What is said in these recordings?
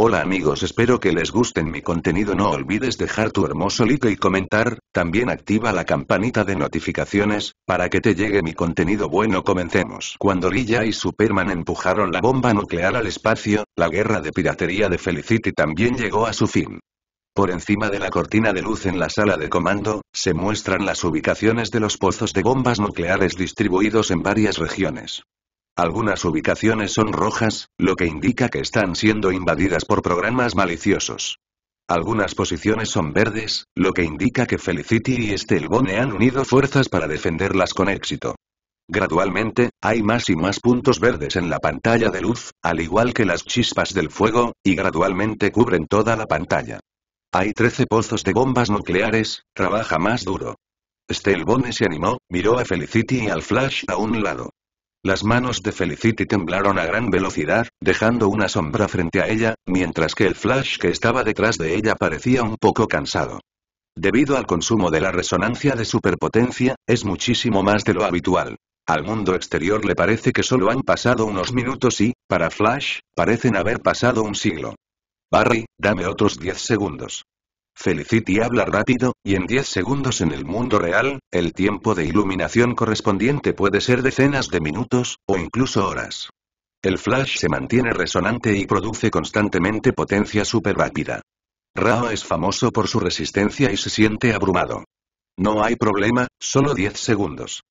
Hola amigos espero que les gusten mi contenido no olvides dejar tu hermoso like y comentar, también activa la campanita de notificaciones, para que te llegue mi contenido bueno comencemos. Cuando Lilla y Superman empujaron la bomba nuclear al espacio, la guerra de piratería de Felicity también llegó a su fin. Por encima de la cortina de luz en la sala de comando, se muestran las ubicaciones de los pozos de bombas nucleares distribuidos en varias regiones. Algunas ubicaciones son rojas, lo que indica que están siendo invadidas por programas maliciosos. Algunas posiciones son verdes, lo que indica que Felicity y Stelbone han unido fuerzas para defenderlas con éxito. Gradualmente, hay más y más puntos verdes en la pantalla de luz, al igual que las chispas del fuego, y gradualmente cubren toda la pantalla. Hay 13 pozos de bombas nucleares, trabaja más duro. Stelbone se animó, miró a Felicity y al Flash a un lado. Las manos de Felicity temblaron a gran velocidad, dejando una sombra frente a ella, mientras que el flash que estaba detrás de ella parecía un poco cansado. Debido al consumo de la resonancia de superpotencia, es muchísimo más de lo habitual. Al mundo exterior le parece que solo han pasado unos minutos y, para Flash, parecen haber pasado un siglo. Barry, dame otros 10 segundos. Felicity habla rápido, y en 10 segundos en el mundo real, el tiempo de iluminación correspondiente puede ser decenas de minutos, o incluso horas. El flash se mantiene resonante y produce constantemente potencia súper rápida. Rao es famoso por su resistencia y se siente abrumado. No hay problema, solo 10 segundos.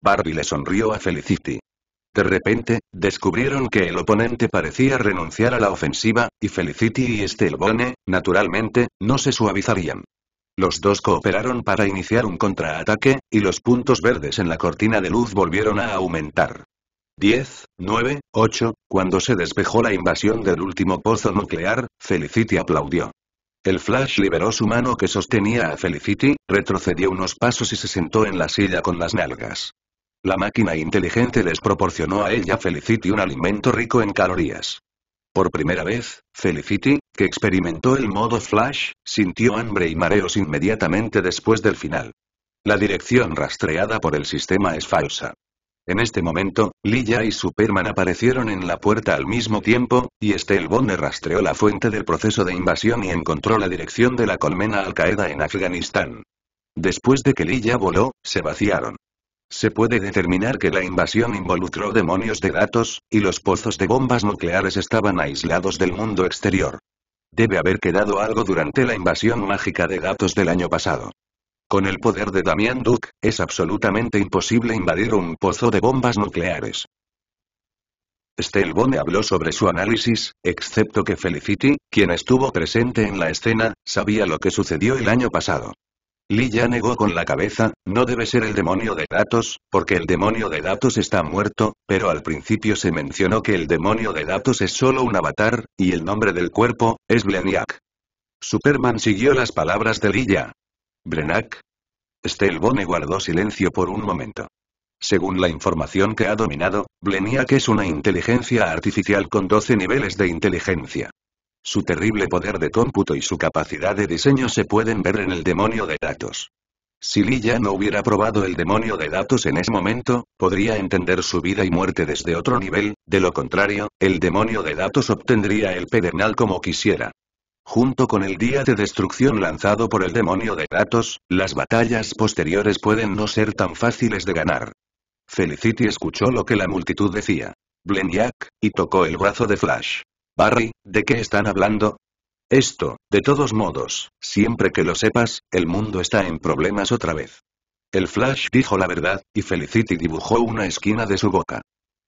Barbie le sonrió a Felicity. De repente, descubrieron que el oponente parecía renunciar a la ofensiva, y Felicity y Stelbone, naturalmente, no se suavizarían. Los dos cooperaron para iniciar un contraataque, y los puntos verdes en la cortina de luz volvieron a aumentar. 10, 9, 8, cuando se despejó la invasión del último pozo nuclear, Felicity aplaudió. El Flash liberó su mano que sostenía a Felicity, retrocedió unos pasos y se sentó en la silla con las nalgas. La máquina inteligente les proporcionó a ella Felicity un alimento rico en calorías. Por primera vez, Felicity, que experimentó el modo flash, sintió hambre y mareos inmediatamente después del final. La dirección rastreada por el sistema es falsa. En este momento, Lilla y Superman aparecieron en la puerta al mismo tiempo, y Stelbonne rastreó la fuente del proceso de invasión y encontró la dirección de la colmena Al-Qaeda en Afganistán. Después de que Lilla voló, se vaciaron. Se puede determinar que la invasión involucró demonios de datos, y los pozos de bombas nucleares estaban aislados del mundo exterior. Debe haber quedado algo durante la invasión mágica de datos del año pasado. Con el poder de Damian Duke, es absolutamente imposible invadir un pozo de bombas nucleares. Stelbone habló sobre su análisis, excepto que Felicity, quien estuvo presente en la escena, sabía lo que sucedió el año pasado. Lilla negó con la cabeza, no debe ser el demonio de datos, porque el demonio de datos está muerto, pero al principio se mencionó que el demonio de datos es solo un avatar, y el nombre del cuerpo, es Bleniak. Superman siguió las palabras de Lilla. ya. ¿Blenak? guardó silencio por un momento. Según la información que ha dominado, Bleniak es una inteligencia artificial con 12 niveles de inteligencia. Su terrible poder de cómputo y su capacidad de diseño se pueden ver en el demonio de datos. Si Lee ya no hubiera probado el demonio de datos en ese momento, podría entender su vida y muerte desde otro nivel, de lo contrario, el demonio de datos obtendría el pedernal como quisiera. Junto con el día de destrucción lanzado por el demonio de datos, las batallas posteriores pueden no ser tan fáciles de ganar. Felicity escuchó lo que la multitud decía. Bleniac, y tocó el brazo de Flash. Barry, ¿de qué están hablando? Esto, de todos modos, siempre que lo sepas, el mundo está en problemas otra vez. El Flash dijo la verdad, y Felicity dibujó una esquina de su boca.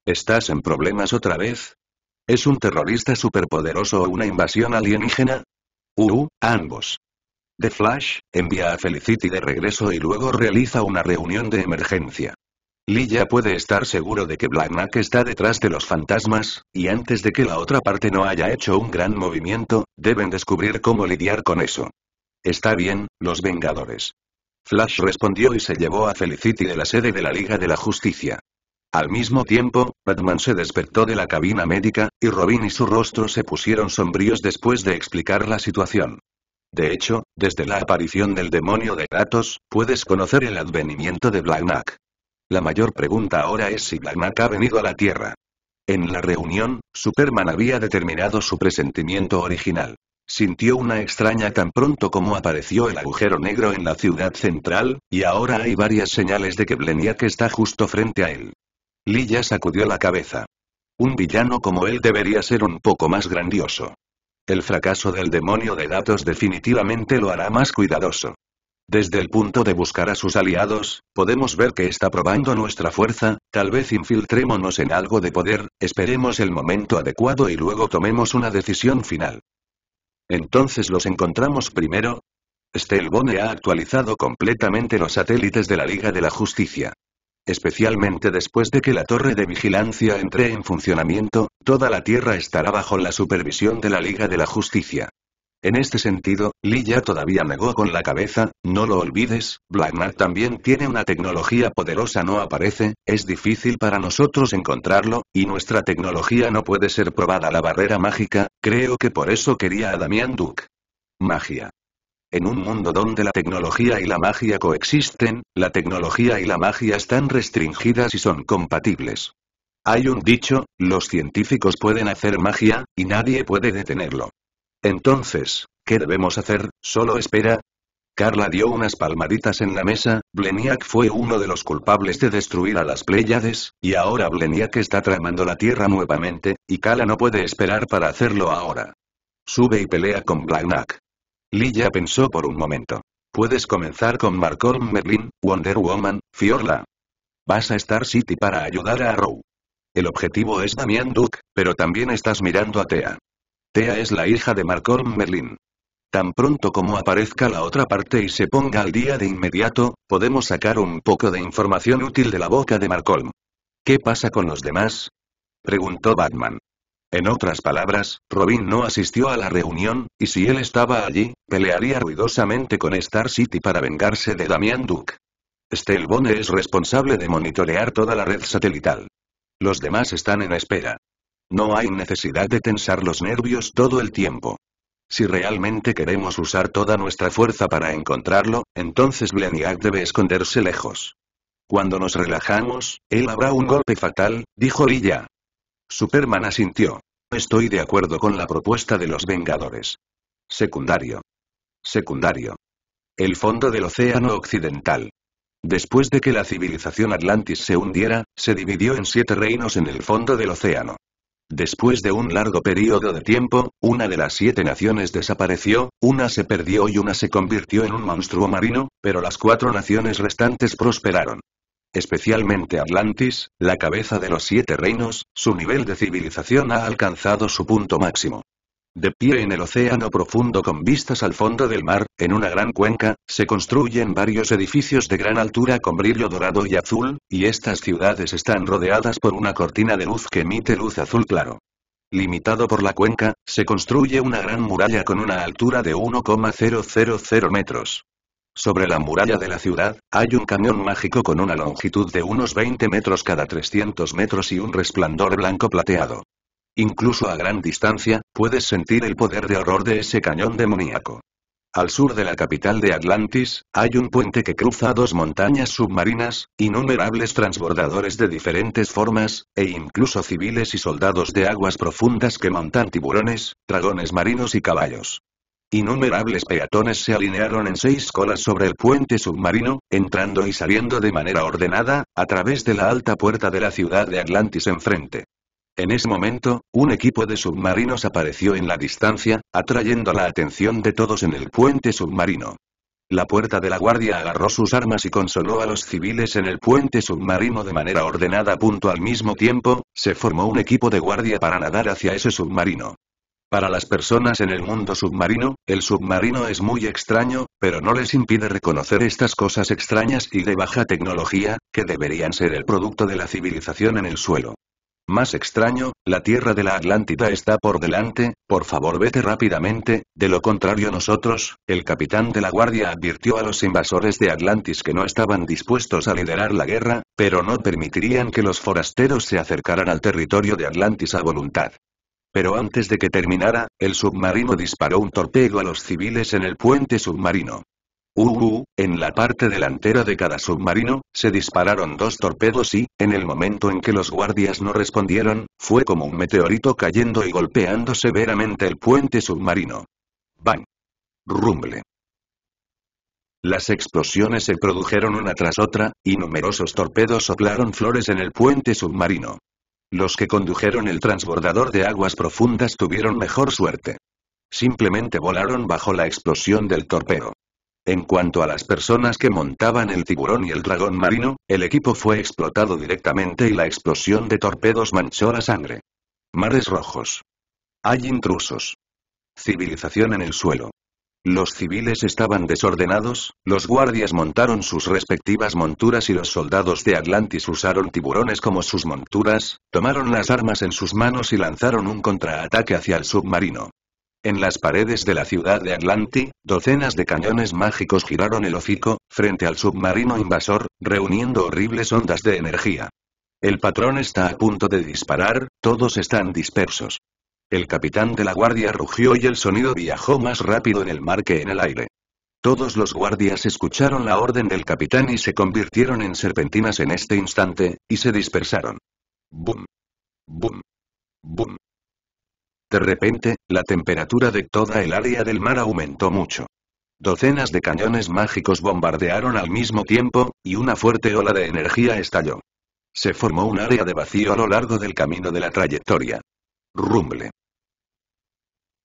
¿Estás en problemas otra vez? ¿Es un terrorista superpoderoso o una invasión alienígena? Uh, uh ambos. The Flash, envía a Felicity de regreso y luego realiza una reunión de emergencia. Lee ya puede estar seguro de que Black está detrás de los fantasmas, y antes de que la otra parte no haya hecho un gran movimiento, deben descubrir cómo lidiar con eso. Está bien, los Vengadores. Flash respondió y se llevó a Felicity de la sede de la Liga de la Justicia. Al mismo tiempo, Batman se despertó de la cabina médica, y Robin y su rostro se pusieron sombríos después de explicar la situación. De hecho, desde la aparición del demonio de gatos, puedes conocer el advenimiento de Black la mayor pregunta ahora es si Black ha venido a la Tierra. En la reunión, Superman había determinado su presentimiento original. Sintió una extraña tan pronto como apareció el agujero negro en la ciudad central, y ahora hay varias señales de que Bleniac está justo frente a él. Lilla sacudió la cabeza. Un villano como él debería ser un poco más grandioso. El fracaso del demonio de datos definitivamente lo hará más cuidadoso. Desde el punto de buscar a sus aliados, podemos ver que está probando nuestra fuerza, tal vez infiltrémonos en algo de poder, esperemos el momento adecuado y luego tomemos una decisión final. Entonces los encontramos primero. Stelbone ha actualizado completamente los satélites de la Liga de la Justicia. Especialmente después de que la torre de vigilancia entre en funcionamiento, toda la Tierra estará bajo la supervisión de la Liga de la Justicia. En este sentido, Li ya todavía negó con la cabeza, no lo olvides, Blackmar también tiene una tecnología poderosa no aparece, es difícil para nosotros encontrarlo, y nuestra tecnología no puede ser probada la barrera mágica, creo que por eso quería a Damián Duke. Magia. En un mundo donde la tecnología y la magia coexisten, la tecnología y la magia están restringidas y son compatibles. Hay un dicho, los científicos pueden hacer magia, y nadie puede detenerlo. Entonces, ¿qué debemos hacer? Solo espera. Carla dio unas palmaditas en la mesa, Bleniac fue uno de los culpables de destruir a las Pleiades, y ahora Bleniak está tramando la Tierra nuevamente, y Kala no puede esperar para hacerlo ahora. Sube y pelea con Lee Lilla pensó por un momento. Puedes comenzar con Marcorn Merlin, Wonder Woman, Fiorla. Vas a Star City para ayudar a Row. El objetivo es Damian Duke, pero también estás mirando a Thea es la hija de Marcolm Merlin. Tan pronto como aparezca la otra parte y se ponga al día de inmediato, podemos sacar un poco de información útil de la boca de Marcolm. ¿Qué pasa con los demás? Preguntó Batman. En otras palabras, Robin no asistió a la reunión, y si él estaba allí, pelearía ruidosamente con Star City para vengarse de Damian Duke. Stelbone es responsable de monitorear toda la red satelital. Los demás están en espera. No hay necesidad de tensar los nervios todo el tiempo. Si realmente queremos usar toda nuestra fuerza para encontrarlo, entonces Bleniac debe esconderse lejos. Cuando nos relajamos, él habrá un golpe fatal, dijo Lilla. Superman asintió. Estoy de acuerdo con la propuesta de los Vengadores. Secundario. Secundario. El fondo del Océano Occidental. Después de que la civilización Atlantis se hundiera, se dividió en siete reinos en el fondo del océano. Después de un largo periodo de tiempo, una de las siete naciones desapareció, una se perdió y una se convirtió en un monstruo marino, pero las cuatro naciones restantes prosperaron. Especialmente Atlantis, la cabeza de los siete reinos, su nivel de civilización ha alcanzado su punto máximo. De pie en el océano profundo con vistas al fondo del mar, en una gran cuenca, se construyen varios edificios de gran altura con brillo dorado y azul, y estas ciudades están rodeadas por una cortina de luz que emite luz azul claro. Limitado por la cuenca, se construye una gran muralla con una altura de 1,000 metros. Sobre la muralla de la ciudad, hay un cañón mágico con una longitud de unos 20 metros cada 300 metros y un resplandor blanco plateado. Incluso a gran distancia, puedes sentir el poder de horror de ese cañón demoníaco. Al sur de la capital de Atlantis, hay un puente que cruza dos montañas submarinas, innumerables transbordadores de diferentes formas, e incluso civiles y soldados de aguas profundas que montan tiburones, dragones marinos y caballos. Innumerables peatones se alinearon en seis colas sobre el puente submarino, entrando y saliendo de manera ordenada, a través de la alta puerta de la ciudad de Atlantis enfrente. En ese momento, un equipo de submarinos apareció en la distancia, atrayendo la atención de todos en el puente submarino. La puerta de la guardia agarró sus armas y consoló a los civiles en el puente submarino de manera ordenada. Al mismo tiempo, se formó un equipo de guardia para nadar hacia ese submarino. Para las personas en el mundo submarino, el submarino es muy extraño, pero no les impide reconocer estas cosas extrañas y de baja tecnología, que deberían ser el producto de la civilización en el suelo. Más extraño, la tierra de la Atlántida está por delante, por favor vete rápidamente, de lo contrario nosotros, el capitán de la guardia advirtió a los invasores de Atlantis que no estaban dispuestos a liderar la guerra, pero no permitirían que los forasteros se acercaran al territorio de Atlantis a voluntad. Pero antes de que terminara, el submarino disparó un torpedo a los civiles en el puente submarino. Uh, en la parte delantera de cada submarino, se dispararon dos torpedos y, en el momento en que los guardias no respondieron, fue como un meteorito cayendo y golpeando severamente el puente submarino. Bang. Rumble. Las explosiones se produjeron una tras otra, y numerosos torpedos soplaron flores en el puente submarino. Los que condujeron el transbordador de aguas profundas tuvieron mejor suerte. Simplemente volaron bajo la explosión del torpedo. En cuanto a las personas que montaban el tiburón y el dragón marino, el equipo fue explotado directamente y la explosión de torpedos manchó la sangre. Mares rojos. Hay intrusos. Civilización en el suelo. Los civiles estaban desordenados, los guardias montaron sus respectivas monturas y los soldados de Atlantis usaron tiburones como sus monturas, tomaron las armas en sus manos y lanzaron un contraataque hacia el submarino. En las paredes de la ciudad de Atlanti, docenas de cañones mágicos giraron el hocico, frente al submarino invasor, reuniendo horribles ondas de energía. El patrón está a punto de disparar, todos están dispersos. El capitán de la guardia rugió y el sonido viajó más rápido en el mar que en el aire. Todos los guardias escucharon la orden del capitán y se convirtieron en serpentinas en este instante, y se dispersaron. Boom. Boom. Boom. De repente, la temperatura de toda el área del mar aumentó mucho. Docenas de cañones mágicos bombardearon al mismo tiempo, y una fuerte ola de energía estalló. Se formó un área de vacío a lo largo del camino de la trayectoria. Rumble.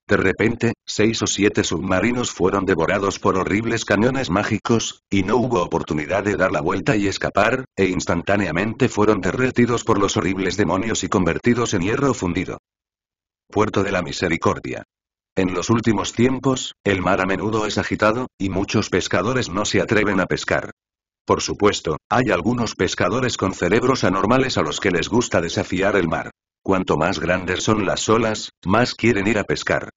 De repente, seis o siete submarinos fueron devorados por horribles cañones mágicos, y no hubo oportunidad de dar la vuelta y escapar, e instantáneamente fueron derretidos por los horribles demonios y convertidos en hierro fundido puerto de la misericordia. En los últimos tiempos, el mar a menudo es agitado, y muchos pescadores no se atreven a pescar. Por supuesto, hay algunos pescadores con cerebros anormales a los que les gusta desafiar el mar. Cuanto más grandes son las olas, más quieren ir a pescar.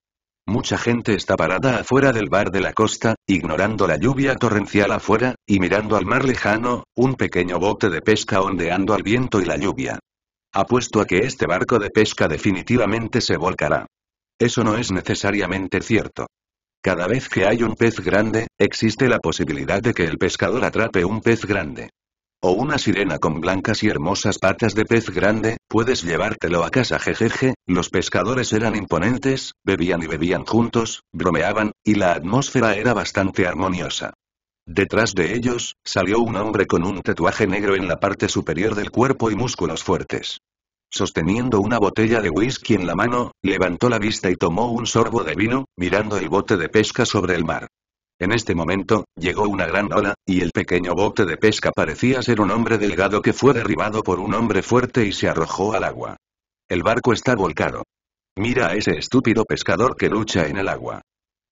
Mucha gente está parada afuera del bar de la costa, ignorando la lluvia torrencial afuera, y mirando al mar lejano, un pequeño bote de pesca ondeando al viento y la lluvia. Apuesto a que este barco de pesca definitivamente se volcará. Eso no es necesariamente cierto. Cada vez que hay un pez grande, existe la posibilidad de que el pescador atrape un pez grande. O una sirena con blancas y hermosas patas de pez grande, puedes llevártelo a casa jejeje, los pescadores eran imponentes, bebían y bebían juntos, bromeaban, y la atmósfera era bastante armoniosa. Detrás de ellos, salió un hombre con un tatuaje negro en la parte superior del cuerpo y músculos fuertes. Sosteniendo una botella de whisky en la mano, levantó la vista y tomó un sorbo de vino, mirando el bote de pesca sobre el mar. En este momento, llegó una gran ola, y el pequeño bote de pesca parecía ser un hombre delgado que fue derribado por un hombre fuerte y se arrojó al agua. El barco está volcado. Mira a ese estúpido pescador que lucha en el agua.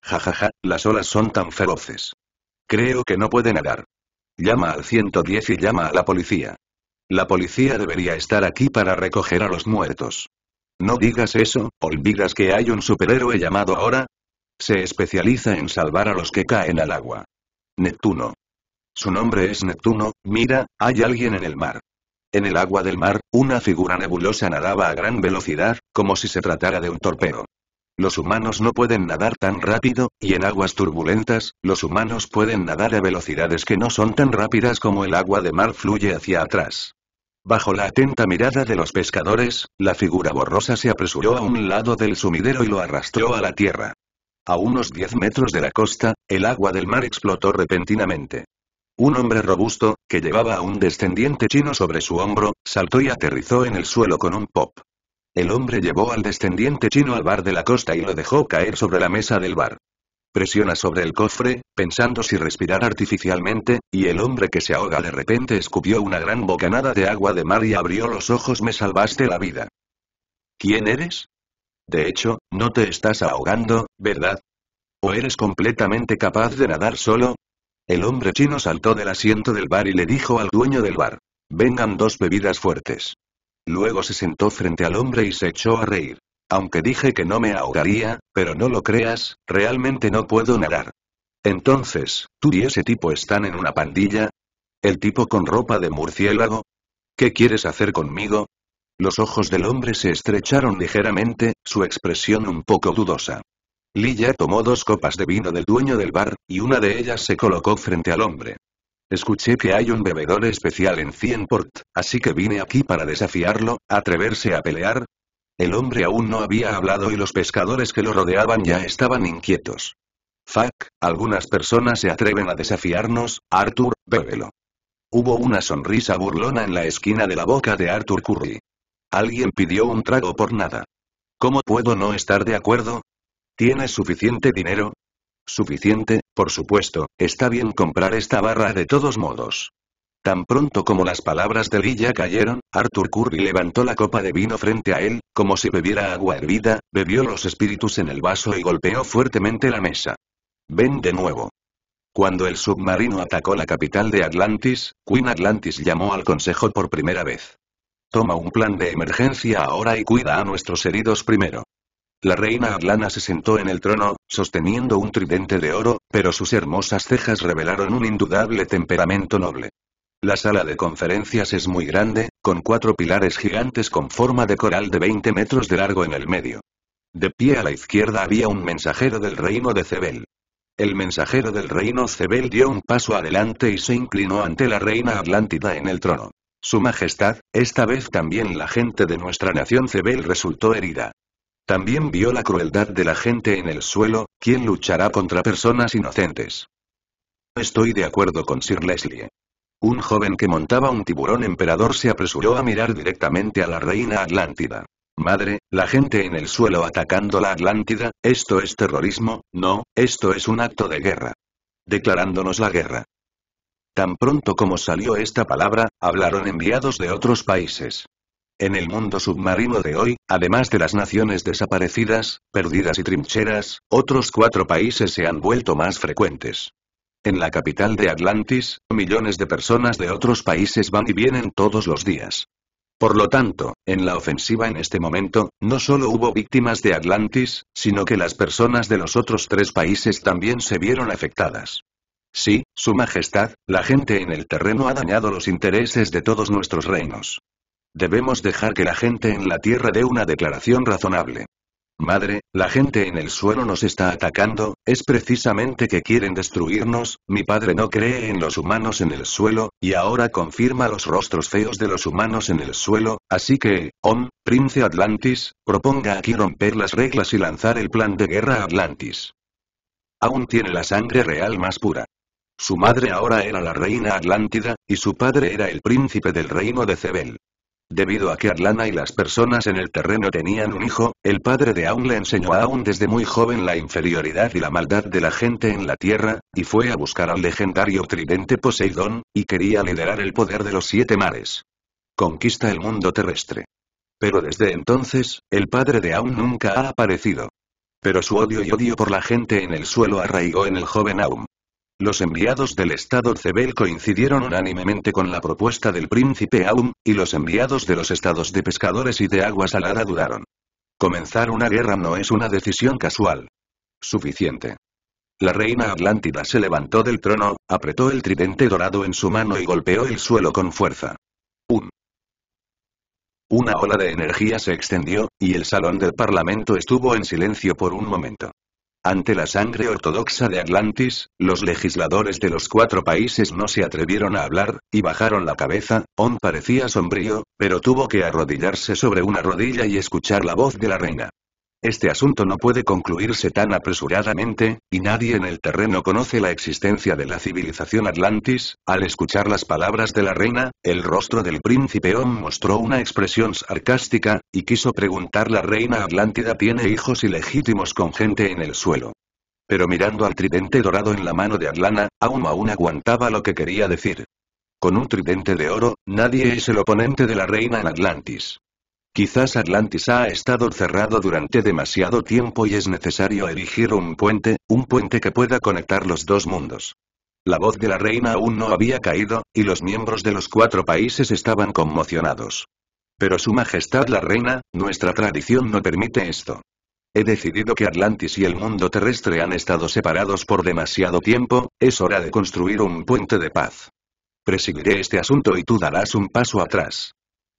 Jajaja, ja, ja, las olas son tan feroces. Creo que no puede nadar. Llama al 110 y llama a la policía. La policía debería estar aquí para recoger a los muertos. No digas eso, olvidas que hay un superhéroe llamado ahora. Se especializa en salvar a los que caen al agua. Neptuno. Su nombre es Neptuno, mira, hay alguien en el mar. En el agua del mar, una figura nebulosa nadaba a gran velocidad, como si se tratara de un torpedo. Los humanos no pueden nadar tan rápido, y en aguas turbulentas, los humanos pueden nadar a velocidades que no son tan rápidas como el agua de mar fluye hacia atrás. Bajo la atenta mirada de los pescadores, la figura borrosa se apresuró a un lado del sumidero y lo arrastró a la tierra. A unos 10 metros de la costa, el agua del mar explotó repentinamente. Un hombre robusto, que llevaba a un descendiente chino sobre su hombro, saltó y aterrizó en el suelo con un pop. El hombre llevó al descendiente chino al bar de la costa y lo dejó caer sobre la mesa del bar. Presiona sobre el cofre, pensando si respirar artificialmente, y el hombre que se ahoga de repente escupió una gran bocanada de agua de mar y abrió los ojos me salvaste la vida. ¿Quién eres? De hecho, no te estás ahogando, ¿verdad? ¿O eres completamente capaz de nadar solo? El hombre chino saltó del asiento del bar y le dijo al dueño del bar. Vengan dos bebidas fuertes. Luego se sentó frente al hombre y se echó a reír. Aunque dije que no me ahogaría, pero no lo creas, realmente no puedo nadar. Entonces, ¿tú y ese tipo están en una pandilla? ¿El tipo con ropa de murciélago? ¿Qué quieres hacer conmigo? Los ojos del hombre se estrecharon ligeramente, su expresión un poco dudosa. Lilla tomó dos copas de vino del dueño del bar, y una de ellas se colocó frente al hombre. Escuché que hay un bebedor especial en Cienport, así que vine aquí para desafiarlo, atreverse a pelear. El hombre aún no había hablado y los pescadores que lo rodeaban ya estaban inquietos. Fuck, algunas personas se atreven a desafiarnos, Arthur, bébelo. Hubo una sonrisa burlona en la esquina de la boca de Arthur Curry. Alguien pidió un trago por nada. ¿Cómo puedo no estar de acuerdo? Tienes suficiente dinero, Suficiente, por supuesto, está bien comprar esta barra de todos modos. Tan pronto como las palabras de Villa cayeron, Arthur Curry levantó la copa de vino frente a él, como si bebiera agua hervida, bebió los espíritus en el vaso y golpeó fuertemente la mesa. Ven de nuevo. Cuando el submarino atacó la capital de Atlantis, Queen Atlantis llamó al consejo por primera vez. Toma un plan de emergencia ahora y cuida a nuestros heridos primero. La reina Atlana se sentó en el trono, sosteniendo un tridente de oro, pero sus hermosas cejas revelaron un indudable temperamento noble. La sala de conferencias es muy grande, con cuatro pilares gigantes con forma de coral de 20 metros de largo en el medio. De pie a la izquierda había un mensajero del reino de Cebel. El mensajero del reino Cebel dio un paso adelante y se inclinó ante la reina Atlántida en el trono. Su Majestad, esta vez también la gente de nuestra nación Cebel resultó herida. También vio la crueldad de la gente en el suelo, ¿quién luchará contra personas inocentes? Estoy de acuerdo con Sir Leslie. Un joven que montaba un tiburón emperador se apresuró a mirar directamente a la reina Atlántida. Madre, la gente en el suelo atacando la Atlántida, esto es terrorismo, no, esto es un acto de guerra. Declarándonos la guerra. Tan pronto como salió esta palabra, hablaron enviados de otros países. En el mundo submarino de hoy, además de las naciones desaparecidas, perdidas y trincheras, otros cuatro países se han vuelto más frecuentes. En la capital de Atlantis, millones de personas de otros países van y vienen todos los días. Por lo tanto, en la ofensiva en este momento, no solo hubo víctimas de Atlantis, sino que las personas de los otros tres países también se vieron afectadas. Sí, Su Majestad, la gente en el terreno ha dañado los intereses de todos nuestros reinos. Debemos dejar que la gente en la Tierra dé una declaración razonable. Madre, la gente en el suelo nos está atacando, es precisamente que quieren destruirnos, mi padre no cree en los humanos en el suelo, y ahora confirma los rostros feos de los humanos en el suelo, así que, Om, Prince Atlantis, proponga aquí romper las reglas y lanzar el plan de guerra Atlantis. Aún tiene la sangre real más pura. Su madre ahora era la reina Atlántida, y su padre era el príncipe del reino de Cebel. Debido a que Arlana y las personas en el terreno tenían un hijo, el padre de Aun le enseñó a Aun desde muy joven la inferioridad y la maldad de la gente en la tierra, y fue a buscar al legendario tridente Poseidón, y quería liderar el poder de los siete mares. Conquista el mundo terrestre. Pero desde entonces, el padre de Aun nunca ha aparecido. Pero su odio y odio por la gente en el suelo arraigó en el joven Aum. Los enviados del Estado Cebel coincidieron unánimemente con la propuesta del príncipe Aum, y los enviados de los estados de pescadores y de agua salada dudaron. Comenzar una guerra no es una decisión casual. Suficiente. La reina Atlántida se levantó del trono, apretó el tridente dorado en su mano y golpeó el suelo con fuerza. Un. Una ola de energía se extendió, y el salón del parlamento estuvo en silencio por un momento. Ante la sangre ortodoxa de Atlantis, los legisladores de los cuatro países no se atrevieron a hablar, y bajaron la cabeza, On parecía sombrío, pero tuvo que arrodillarse sobre una rodilla y escuchar la voz de la reina. Este asunto no puede concluirse tan apresuradamente, y nadie en el terreno conoce la existencia de la civilización Atlantis. Al escuchar las palabras de la reina, el rostro del príncipe Om mostró una expresión sarcástica, y quiso preguntar la reina Atlántida tiene hijos ilegítimos con gente en el suelo. Pero mirando al tridente dorado en la mano de Atlana, aún aún aguantaba lo que quería decir. Con un tridente de oro, nadie es el oponente de la reina en Atlantis. Quizás Atlantis ha estado cerrado durante demasiado tiempo y es necesario erigir un puente, un puente que pueda conectar los dos mundos. La voz de la reina aún no había caído, y los miembros de los cuatro países estaban conmocionados. Pero su majestad la reina, nuestra tradición no permite esto. He decidido que Atlantis y el mundo terrestre han estado separados por demasiado tiempo, es hora de construir un puente de paz. Presidiré este asunto y tú darás un paso atrás.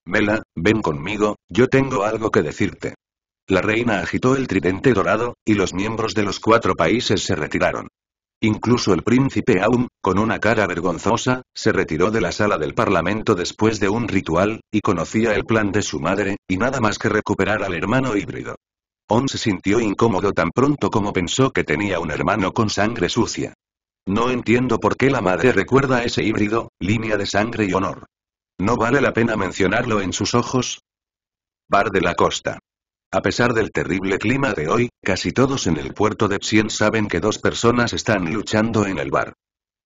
«Mela, ven conmigo, yo tengo algo que decirte. La reina agitó el tridente dorado, y los miembros de los cuatro países se retiraron. Incluso el príncipe Aum, con una cara vergonzosa, se retiró de la sala del parlamento después de un ritual, y conocía el plan de su madre, y nada más que recuperar al hermano híbrido. On se sintió incómodo tan pronto como pensó que tenía un hermano con sangre sucia. No entiendo por qué la madre recuerda a ese híbrido, línea de sangre y honor. ¿No vale la pena mencionarlo en sus ojos? Bar de la Costa. A pesar del terrible clima de hoy, casi todos en el puerto de Psien saben que dos personas están luchando en el bar.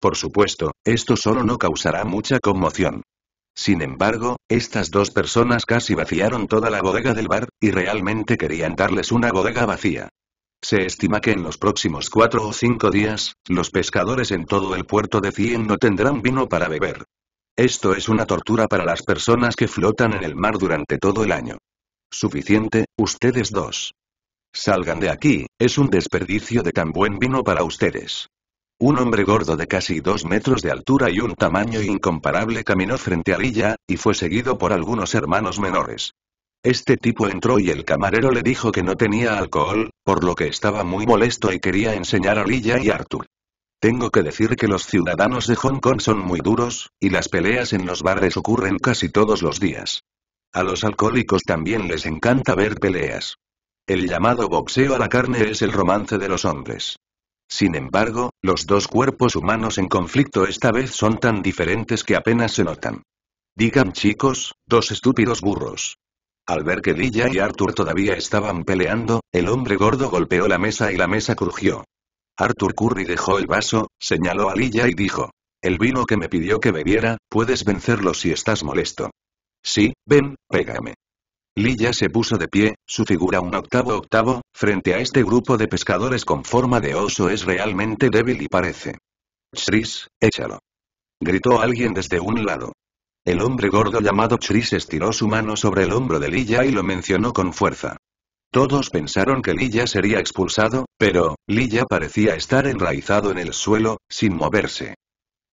Por supuesto, esto solo no causará mucha conmoción. Sin embargo, estas dos personas casi vaciaron toda la bodega del bar, y realmente querían darles una bodega vacía. Se estima que en los próximos cuatro o cinco días, los pescadores en todo el puerto de Cien no tendrán vino para beber. Esto es una tortura para las personas que flotan en el mar durante todo el año. Suficiente, ustedes dos. Salgan de aquí, es un desperdicio de tan buen vino para ustedes. Un hombre gordo de casi dos metros de altura y un tamaño incomparable caminó frente a Lilla, y fue seguido por algunos hermanos menores. Este tipo entró y el camarero le dijo que no tenía alcohol, por lo que estaba muy molesto y quería enseñar a Lilla y Arthur. Tengo que decir que los ciudadanos de Hong Kong son muy duros, y las peleas en los bares ocurren casi todos los días. A los alcohólicos también les encanta ver peleas. El llamado boxeo a la carne es el romance de los hombres. Sin embargo, los dos cuerpos humanos en conflicto esta vez son tan diferentes que apenas se notan. Digan chicos, dos estúpidos burros. Al ver que Lilla y Arthur todavía estaban peleando, el hombre gordo golpeó la mesa y la mesa crujió. Arthur Curry dejó el vaso, señaló a Lilla y dijo. El vino que me pidió que bebiera, puedes vencerlo si estás molesto. Sí, ven, pégame. Lilla se puso de pie, su figura un octavo octavo, frente a este grupo de pescadores con forma de oso es realmente débil y parece. Chris, échalo. Gritó alguien desde un lado. El hombre gordo llamado Chris estiró su mano sobre el hombro de Lilla y lo mencionó con fuerza. Todos pensaron que Lilla sería expulsado, pero, Lilla parecía estar enraizado en el suelo, sin moverse.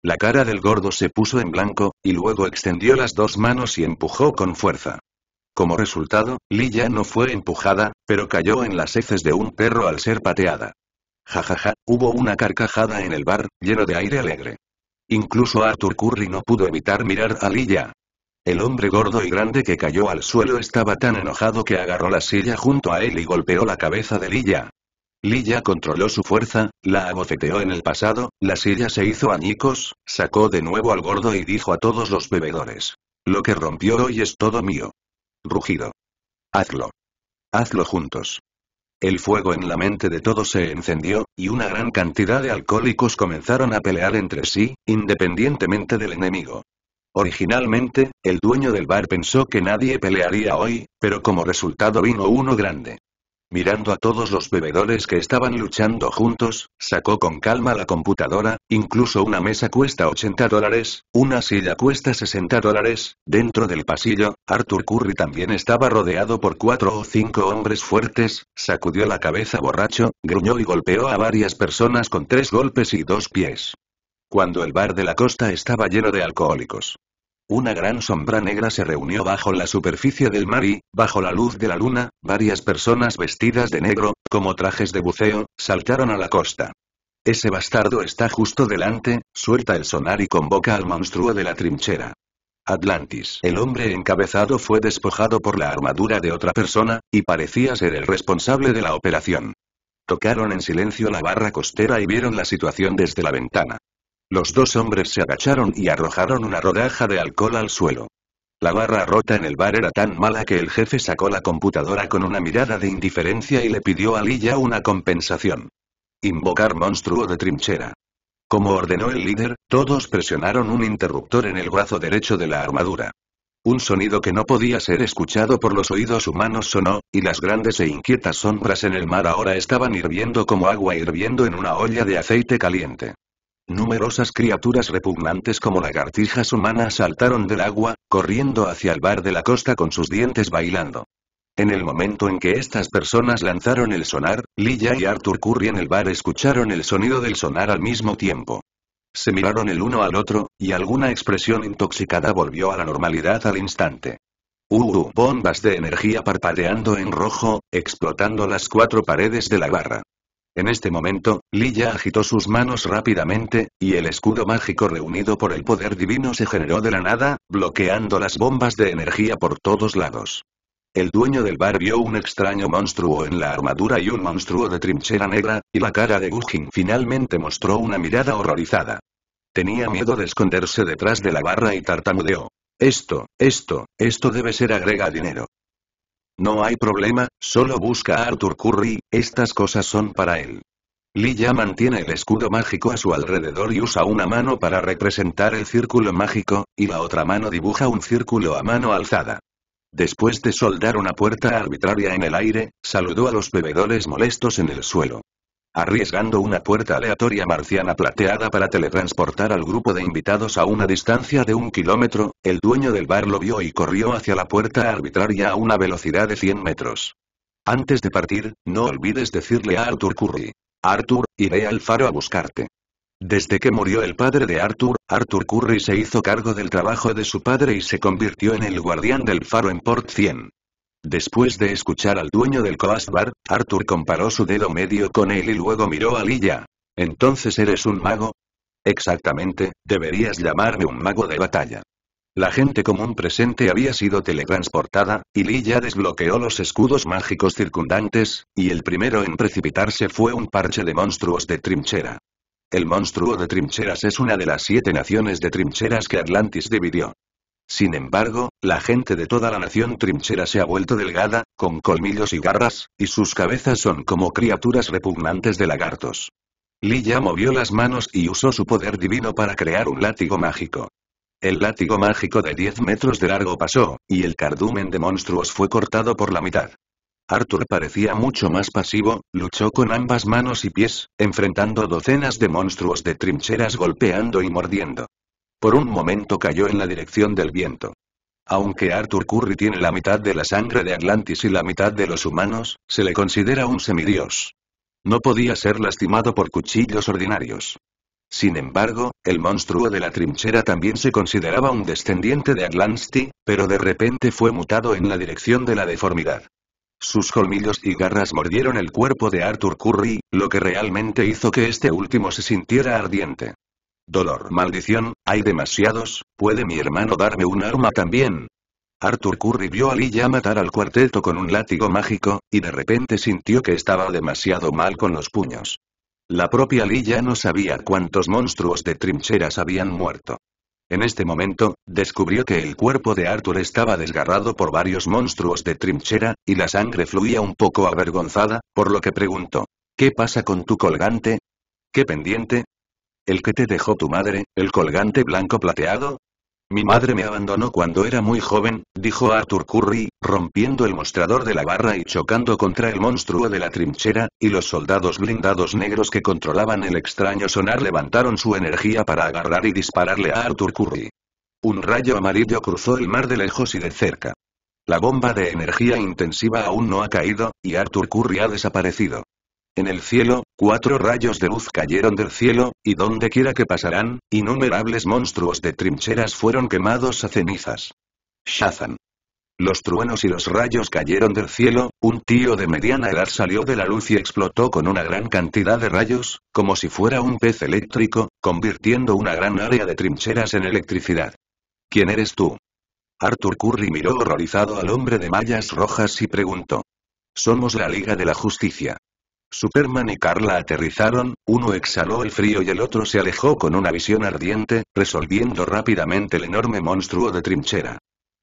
La cara del gordo se puso en blanco, y luego extendió las dos manos y empujó con fuerza. Como resultado, Lilla no fue empujada, pero cayó en las heces de un perro al ser pateada. Jajaja, hubo una carcajada en el bar, lleno de aire alegre. Incluso Arthur Curry no pudo evitar mirar a Lilla, el hombre gordo y grande que cayó al suelo estaba tan enojado que agarró la silla junto a él y golpeó la cabeza de Lilla. Lilla controló su fuerza, la abofeteó en el pasado, la silla se hizo añicos, sacó de nuevo al gordo y dijo a todos los bebedores. Lo que rompió hoy es todo mío. Rugido. Hazlo. Hazlo juntos. El fuego en la mente de todos se encendió, y una gran cantidad de alcohólicos comenzaron a pelear entre sí, independientemente del enemigo. Originalmente, el dueño del bar pensó que nadie pelearía hoy, pero como resultado vino uno grande. Mirando a todos los bebedores que estaban luchando juntos, sacó con calma la computadora, incluso una mesa cuesta 80 dólares, una silla cuesta 60 dólares, dentro del pasillo, Arthur Curry también estaba rodeado por cuatro o cinco hombres fuertes, sacudió la cabeza borracho, gruñó y golpeó a varias personas con tres golpes y dos pies cuando el bar de la costa estaba lleno de alcohólicos. Una gran sombra negra se reunió bajo la superficie del mar y, bajo la luz de la luna, varias personas vestidas de negro, como trajes de buceo, saltaron a la costa. Ese bastardo está justo delante, suelta el sonar y convoca al monstruo de la trinchera. Atlantis. El hombre encabezado fue despojado por la armadura de otra persona, y parecía ser el responsable de la operación. Tocaron en silencio la barra costera y vieron la situación desde la ventana. Los dos hombres se agacharon y arrojaron una rodaja de alcohol al suelo. La barra rota en el bar era tan mala que el jefe sacó la computadora con una mirada de indiferencia y le pidió a Lilla una compensación. Invocar monstruo de trinchera. Como ordenó el líder, todos presionaron un interruptor en el brazo derecho de la armadura. Un sonido que no podía ser escuchado por los oídos humanos sonó, y las grandes e inquietas sombras en el mar ahora estaban hirviendo como agua hirviendo en una olla de aceite caliente. Numerosas criaturas repugnantes como lagartijas humanas saltaron del agua, corriendo hacia el bar de la costa con sus dientes bailando. En el momento en que estas personas lanzaron el sonar, Lilla y Arthur Curry en el bar escucharon el sonido del sonar al mismo tiempo. Se miraron el uno al otro, y alguna expresión intoxicada volvió a la normalidad al instante. Hubo bombas de energía parpadeando en rojo, explotando las cuatro paredes de la barra. En este momento, Lilla agitó sus manos rápidamente, y el escudo mágico reunido por el poder divino se generó de la nada, bloqueando las bombas de energía por todos lados. El dueño del bar vio un extraño monstruo en la armadura y un monstruo de trinchera negra, y la cara de Gujin finalmente mostró una mirada horrorizada. Tenía miedo de esconderse detrás de la barra y tartamudeó. Esto, esto, esto debe ser agrega dinero. No hay problema, solo busca a Arthur Curry, estas cosas son para él. Li mantiene el escudo mágico a su alrededor y usa una mano para representar el círculo mágico, y la otra mano dibuja un círculo a mano alzada. Después de soldar una puerta arbitraria en el aire, saludó a los bebedores molestos en el suelo arriesgando una puerta aleatoria marciana plateada para teletransportar al grupo de invitados a una distancia de un kilómetro, el dueño del bar lo vio y corrió hacia la puerta arbitraria a una velocidad de 100 metros. Antes de partir, no olvides decirle a Arthur Curry. Arthur, iré al faro a buscarte. Desde que murió el padre de Arthur, Arthur Curry se hizo cargo del trabajo de su padre y se convirtió en el guardián del faro en Port 100. Después de escuchar al dueño del Coast Bar, Arthur comparó su dedo medio con él y luego miró a Lilla. ¿Entonces eres un mago? Exactamente, deberías llamarme un mago de batalla. La gente común presente había sido teletransportada, y Lilla desbloqueó los escudos mágicos circundantes, y el primero en precipitarse fue un parche de monstruos de trinchera. El monstruo de trincheras es una de las siete naciones de trincheras que Atlantis dividió. Sin embargo, la gente de toda la nación trinchera se ha vuelto delgada, con colmillos y garras, y sus cabezas son como criaturas repugnantes de lagartos. Lilla movió las manos y usó su poder divino para crear un látigo mágico. El látigo mágico de 10 metros de largo pasó, y el cardumen de monstruos fue cortado por la mitad. Arthur parecía mucho más pasivo, luchó con ambas manos y pies, enfrentando docenas de monstruos de trincheras golpeando y mordiendo. Por un momento cayó en la dirección del viento. Aunque Arthur Curry tiene la mitad de la sangre de Atlantis y la mitad de los humanos, se le considera un semidios. No podía ser lastimado por cuchillos ordinarios. Sin embargo, el monstruo de la trinchera también se consideraba un descendiente de Atlantis, pero de repente fue mutado en la dirección de la deformidad. Sus colmillos y garras mordieron el cuerpo de Arthur Curry, lo que realmente hizo que este último se sintiera ardiente. Dolor, maldición, hay demasiados, ¿puede mi hermano darme un arma también? Arthur Curry vio a Lilla matar al cuarteto con un látigo mágico, y de repente sintió que estaba demasiado mal con los puños. La propia Lilla no sabía cuántos monstruos de trincheras habían muerto. En este momento, descubrió que el cuerpo de Arthur estaba desgarrado por varios monstruos de trinchera, y la sangre fluía un poco avergonzada, por lo que preguntó. ¿Qué pasa con tu colgante? ¿Qué pendiente? ¿El que te dejó tu madre, el colgante blanco plateado? Mi madre me abandonó cuando era muy joven, dijo Arthur Curry, rompiendo el mostrador de la barra y chocando contra el monstruo de la trinchera, y los soldados blindados negros que controlaban el extraño sonar levantaron su energía para agarrar y dispararle a Arthur Curry. Un rayo amarillo cruzó el mar de lejos y de cerca. La bomba de energía intensiva aún no ha caído, y Arthur Curry ha desaparecido. En el cielo, cuatro rayos de luz cayeron del cielo, y donde quiera que pasarán, innumerables monstruos de trincheras fueron quemados a cenizas. Shazam. Los truenos y los rayos cayeron del cielo, un tío de mediana edad salió de la luz y explotó con una gran cantidad de rayos, como si fuera un pez eléctrico, convirtiendo una gran área de trincheras en electricidad. ¿Quién eres tú? Arthur Curry miró horrorizado al hombre de mallas rojas y preguntó. Somos la Liga de la Justicia. Superman y Carla aterrizaron, uno exhaló el frío y el otro se alejó con una visión ardiente, resolviendo rápidamente el enorme monstruo de trinchera.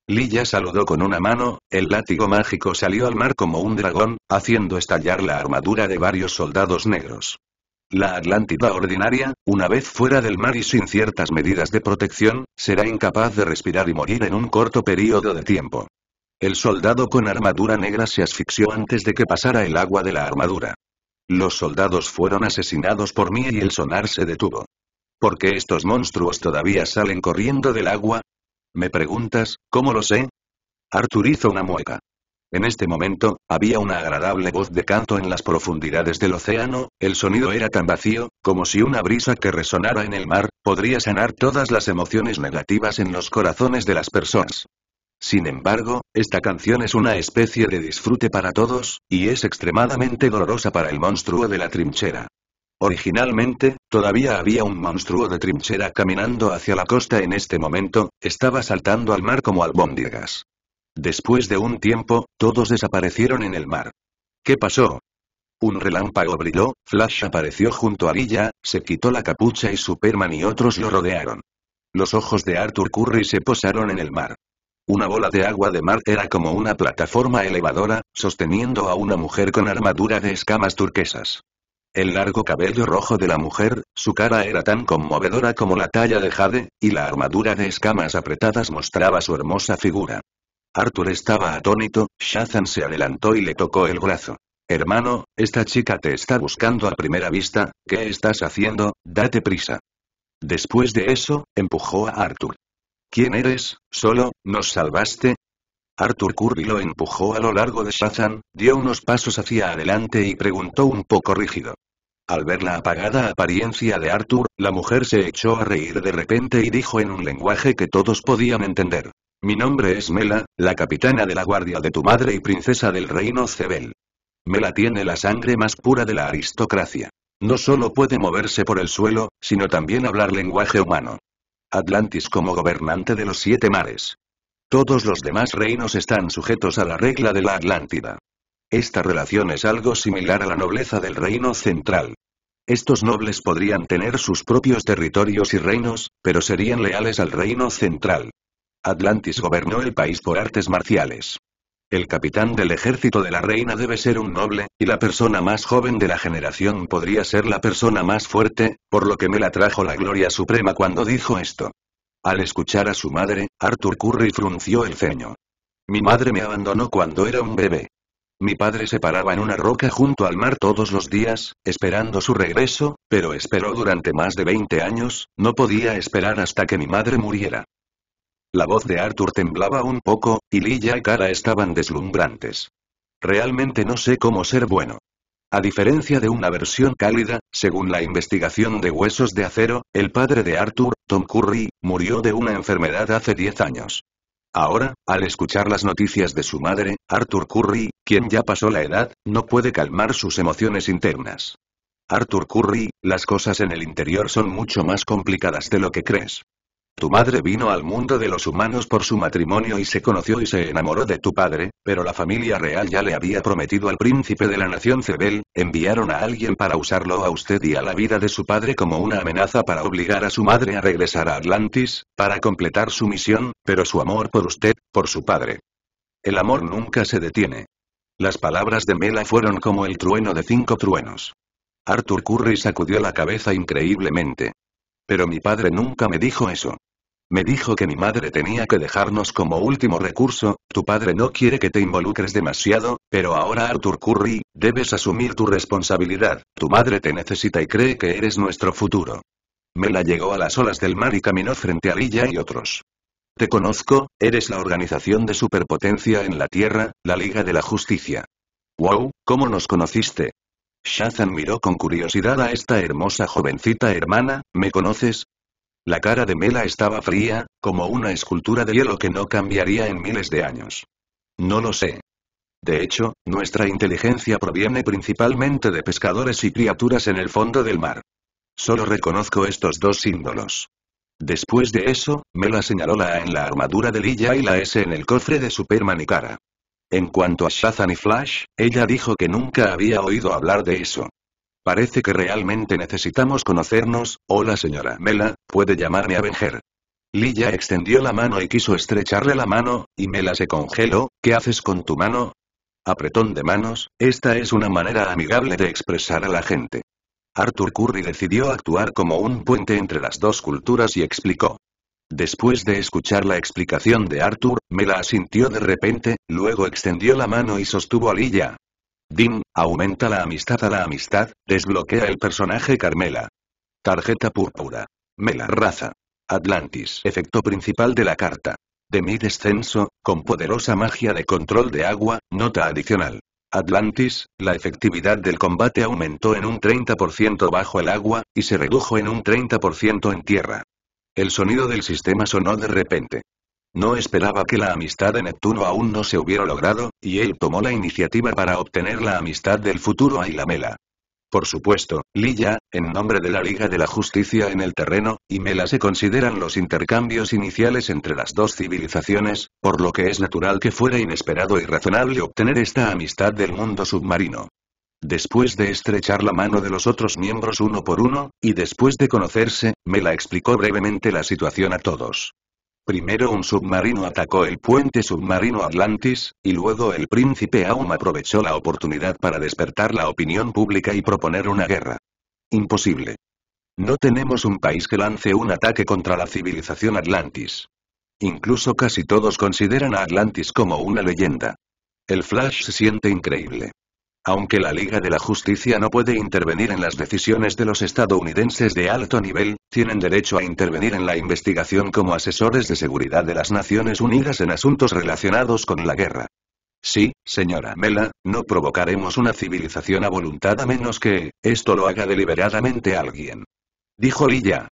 Lilla saludó con una mano, el látigo mágico salió al mar como un dragón, haciendo estallar la armadura de varios soldados negros. La Atlántida ordinaria, una vez fuera del mar y sin ciertas medidas de protección, será incapaz de respirar y morir en un corto periodo de tiempo. El soldado con armadura negra se asfixió antes de que pasara el agua de la armadura. Los soldados fueron asesinados por mí y el sonar se detuvo. ¿Por qué estos monstruos todavía salen corriendo del agua? ¿Me preguntas, cómo lo sé? Arthur hizo una mueca. En este momento, había una agradable voz de canto en las profundidades del océano, el sonido era tan vacío, como si una brisa que resonara en el mar, podría sanar todas las emociones negativas en los corazones de las personas. Sin embargo, esta canción es una especie de disfrute para todos, y es extremadamente dolorosa para el monstruo de la trinchera. Originalmente, todavía había un monstruo de trinchera caminando hacia la costa en este momento, estaba saltando al mar como albóndigas. Después de un tiempo, todos desaparecieron en el mar. ¿Qué pasó? Un relámpago brilló, Flash apareció junto a Lilla, se quitó la capucha y Superman y otros lo rodearon. Los ojos de Arthur Curry se posaron en el mar. Una bola de agua de mar era como una plataforma elevadora, sosteniendo a una mujer con armadura de escamas turquesas. El largo cabello rojo de la mujer, su cara era tan conmovedora como la talla de Jade, y la armadura de escamas apretadas mostraba su hermosa figura. Arthur estaba atónito, Shazan se adelantó y le tocó el brazo. Hermano, esta chica te está buscando a primera vista, ¿qué estás haciendo? Date prisa. Después de eso, empujó a Arthur. ¿Quién eres? Solo, nos salvaste, Arthur Curry lo empujó a lo largo de Shazan, dio unos pasos hacia adelante y preguntó un poco rígido. Al ver la apagada apariencia de Arthur, la mujer se echó a reír de repente y dijo en un lenguaje que todos podían entender. Mi nombre es Mela, la capitana de la guardia de tu madre y princesa del reino Cebel. Mela tiene la sangre más pura de la aristocracia. No solo puede moverse por el suelo, sino también hablar lenguaje humano. Atlantis como gobernante de los siete mares. Todos los demás reinos están sujetos a la regla de la Atlántida. Esta relación es algo similar a la nobleza del reino central. Estos nobles podrían tener sus propios territorios y reinos, pero serían leales al reino central. Atlantis gobernó el país por artes marciales. El capitán del ejército de la reina debe ser un noble, y la persona más joven de la generación podría ser la persona más fuerte, por lo que me la trajo la gloria suprema cuando dijo esto. Al escuchar a su madre, Arthur Curry frunció el ceño. Mi madre me abandonó cuando era un bebé. Mi padre se paraba en una roca junto al mar todos los días, esperando su regreso, pero esperó durante más de 20 años, no podía esperar hasta que mi madre muriera. La voz de Arthur temblaba un poco, y Lilla y Cara estaban deslumbrantes. Realmente no sé cómo ser bueno. A diferencia de una versión cálida, según la investigación de Huesos de Acero, el padre de Arthur, Tom Curry, murió de una enfermedad hace 10 años. Ahora, al escuchar las noticias de su madre, Arthur Curry, quien ya pasó la edad, no puede calmar sus emociones internas. Arthur Curry, las cosas en el interior son mucho más complicadas de lo que crees. Tu madre vino al mundo de los humanos por su matrimonio y se conoció y se enamoró de tu padre, pero la familia real ya le había prometido al príncipe de la nación Cebel, enviaron a alguien para usarlo a usted y a la vida de su padre como una amenaza para obligar a su madre a regresar a Atlantis, para completar su misión, pero su amor por usted, por su padre. El amor nunca se detiene. Las palabras de Mela fueron como el trueno de cinco truenos. Arthur Curry sacudió la cabeza increíblemente. Pero mi padre nunca me dijo eso. Me dijo que mi madre tenía que dejarnos como último recurso, tu padre no quiere que te involucres demasiado, pero ahora Arthur Curry, debes asumir tu responsabilidad, tu madre te necesita y cree que eres nuestro futuro. Mela llegó a las olas del mar y caminó frente a Lilla y otros. Te conozco, eres la organización de superpotencia en la Tierra, la Liga de la Justicia. Wow, ¿cómo nos conociste? Shazam miró con curiosidad a esta hermosa jovencita hermana, ¿me conoces? La cara de Mela estaba fría, como una escultura de hielo que no cambiaría en miles de años. No lo sé. De hecho, nuestra inteligencia proviene principalmente de pescadores y criaturas en el fondo del mar. Solo reconozco estos dos símbolos. Después de eso, Mela señaló la A en la armadura de Lilla y la S en el cofre de Superman y Cara. En cuanto a Shazam y Flash, ella dijo que nunca había oído hablar de eso. Parece que realmente necesitamos conocernos, hola señora Mela, puede llamarme a Venger. Lilla extendió la mano y quiso estrecharle la mano, y Mela se congeló, ¿qué haces con tu mano? Apretón de manos, esta es una manera amigable de expresar a la gente. Arthur Curry decidió actuar como un puente entre las dos culturas y explicó. Después de escuchar la explicación de Arthur, Mela asintió de repente, luego extendió la mano y sostuvo a Lilla. Dim, aumenta la amistad a la amistad, desbloquea el personaje Carmela. Tarjeta púrpura. Mela raza. Atlantis. Efecto principal de la carta. De mi descenso, con poderosa magia de control de agua, nota adicional. Atlantis, la efectividad del combate aumentó en un 30% bajo el agua, y se redujo en un 30% en tierra. El sonido del sistema sonó de repente. No esperaba que la amistad de Neptuno aún no se hubiera logrado, y él tomó la iniciativa para obtener la amistad del futuro Ailamela. Por supuesto, Lilla, en nombre de la Liga de la Justicia en el terreno, y Mela se consideran los intercambios iniciales entre las dos civilizaciones, por lo que es natural que fuera inesperado y razonable obtener esta amistad del mundo submarino. Después de estrechar la mano de los otros miembros uno por uno, y después de conocerse, me la explicó brevemente la situación a todos. Primero un submarino atacó el puente submarino Atlantis, y luego el príncipe Aum aprovechó la oportunidad para despertar la opinión pública y proponer una guerra. Imposible. No tenemos un país que lance un ataque contra la civilización Atlantis. Incluso casi todos consideran a Atlantis como una leyenda. El Flash se siente increíble. Aunque la Liga de la Justicia no puede intervenir en las decisiones de los estadounidenses de alto nivel, tienen derecho a intervenir en la investigación como asesores de seguridad de las Naciones Unidas en asuntos relacionados con la guerra. Sí, señora Mela, no provocaremos una civilización a voluntad a menos que, esto lo haga deliberadamente alguien. Dijo Lilla.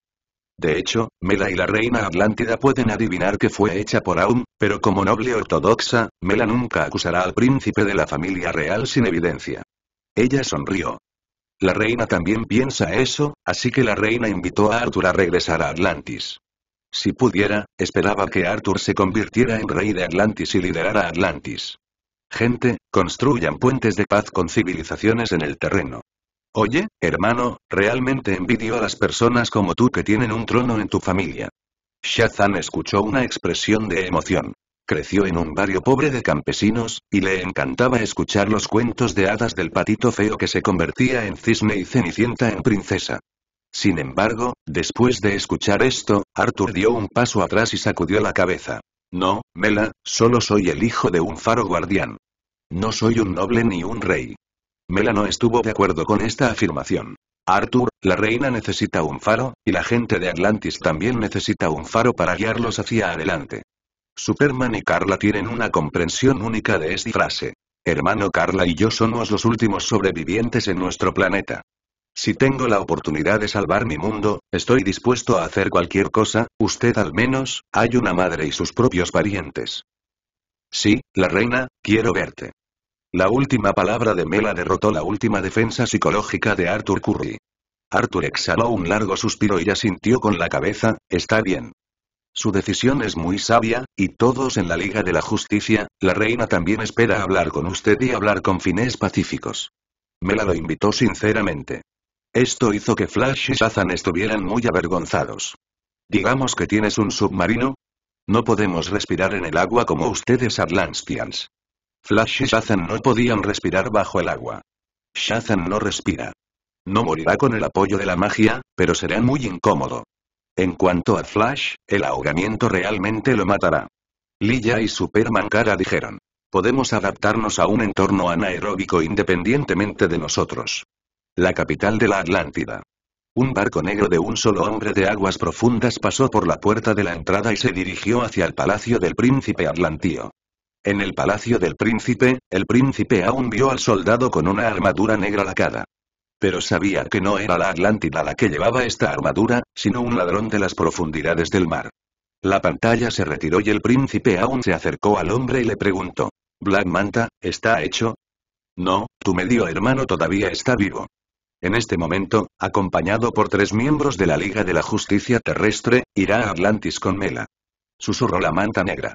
De hecho, Mela y la reina Atlántida pueden adivinar que fue hecha por Aum, pero como noble ortodoxa, Mela nunca acusará al príncipe de la familia real sin evidencia. Ella sonrió. La reina también piensa eso, así que la reina invitó a Arthur a regresar a Atlantis. Si pudiera, esperaba que Arthur se convirtiera en rey de Atlantis y liderara Atlantis. Gente, construyan puentes de paz con civilizaciones en el terreno. Oye, hermano, realmente envidio a las personas como tú que tienen un trono en tu familia. Shazan escuchó una expresión de emoción. Creció en un barrio pobre de campesinos, y le encantaba escuchar los cuentos de hadas del patito feo que se convertía en cisne y Cenicienta en princesa. Sin embargo, después de escuchar esto, Arthur dio un paso atrás y sacudió la cabeza. No, Mela, solo soy el hijo de un faro guardián. No soy un noble ni un rey. Mela no estuvo de acuerdo con esta afirmación. Arthur, la reina necesita un faro, y la gente de Atlantis también necesita un faro para guiarlos hacia adelante. Superman y Carla tienen una comprensión única de esta frase. Hermano Carla y yo somos los últimos sobrevivientes en nuestro planeta. Si tengo la oportunidad de salvar mi mundo, estoy dispuesto a hacer cualquier cosa, usted al menos, hay una madre y sus propios parientes. Sí, la reina, quiero verte. La última palabra de Mela derrotó la última defensa psicológica de Arthur Curry. Arthur exhaló un largo suspiro y asintió con la cabeza, está bien. Su decisión es muy sabia, y todos en la Liga de la Justicia, la reina también espera hablar con usted y hablar con fines pacíficos. Mela lo invitó sinceramente. Esto hizo que Flash y Shazam estuvieran muy avergonzados. Digamos que tienes un submarino. No podemos respirar en el agua como ustedes Atlanteans. Flash y Shazam no podían respirar bajo el agua. Shazam no respira. No morirá con el apoyo de la magia, pero será muy incómodo. En cuanto a Flash, el ahogamiento realmente lo matará. Lilla y Superman Cara dijeron. Podemos adaptarnos a un entorno anaeróbico independientemente de nosotros. La capital de la Atlántida. Un barco negro de un solo hombre de aguas profundas pasó por la puerta de la entrada y se dirigió hacia el palacio del príncipe atlantío. En el palacio del príncipe, el príncipe aún vio al soldado con una armadura negra lacada. Pero sabía que no era la Atlántida la que llevaba esta armadura, sino un ladrón de las profundidades del mar. La pantalla se retiró y el príncipe aún se acercó al hombre y le preguntó. Black Manta, ¿está hecho? No, tu medio hermano todavía está vivo. En este momento, acompañado por tres miembros de la Liga de la Justicia Terrestre, irá a Atlantis con Mela. Susurró la manta negra.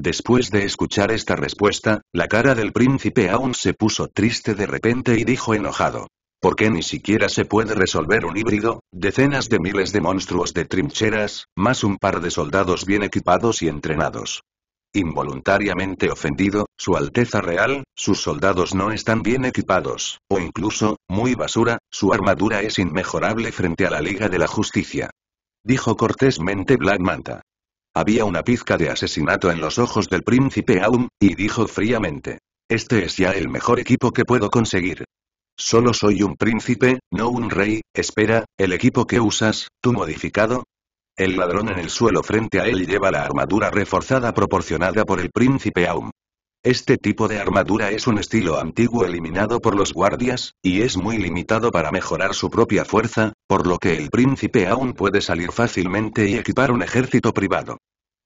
Después de escuchar esta respuesta, la cara del príncipe aún se puso triste de repente y dijo enojado. ¿Por qué ni siquiera se puede resolver un híbrido? Decenas de miles de monstruos de trincheras, más un par de soldados bien equipados y entrenados. Involuntariamente ofendido, Su Alteza Real, sus soldados no están bien equipados, o incluso, muy basura, su armadura es inmejorable frente a la Liga de la Justicia. Dijo cortésmente Black Manta. Había una pizca de asesinato en los ojos del príncipe Aum, y dijo fríamente. Este es ya el mejor equipo que puedo conseguir. Solo soy un príncipe, no un rey, espera, el equipo que usas, tú modificado. El ladrón en el suelo frente a él lleva la armadura reforzada proporcionada por el príncipe Aum. Este tipo de armadura es un estilo antiguo eliminado por los guardias, y es muy limitado para mejorar su propia fuerza, por lo que el príncipe aún puede salir fácilmente y equipar un ejército privado.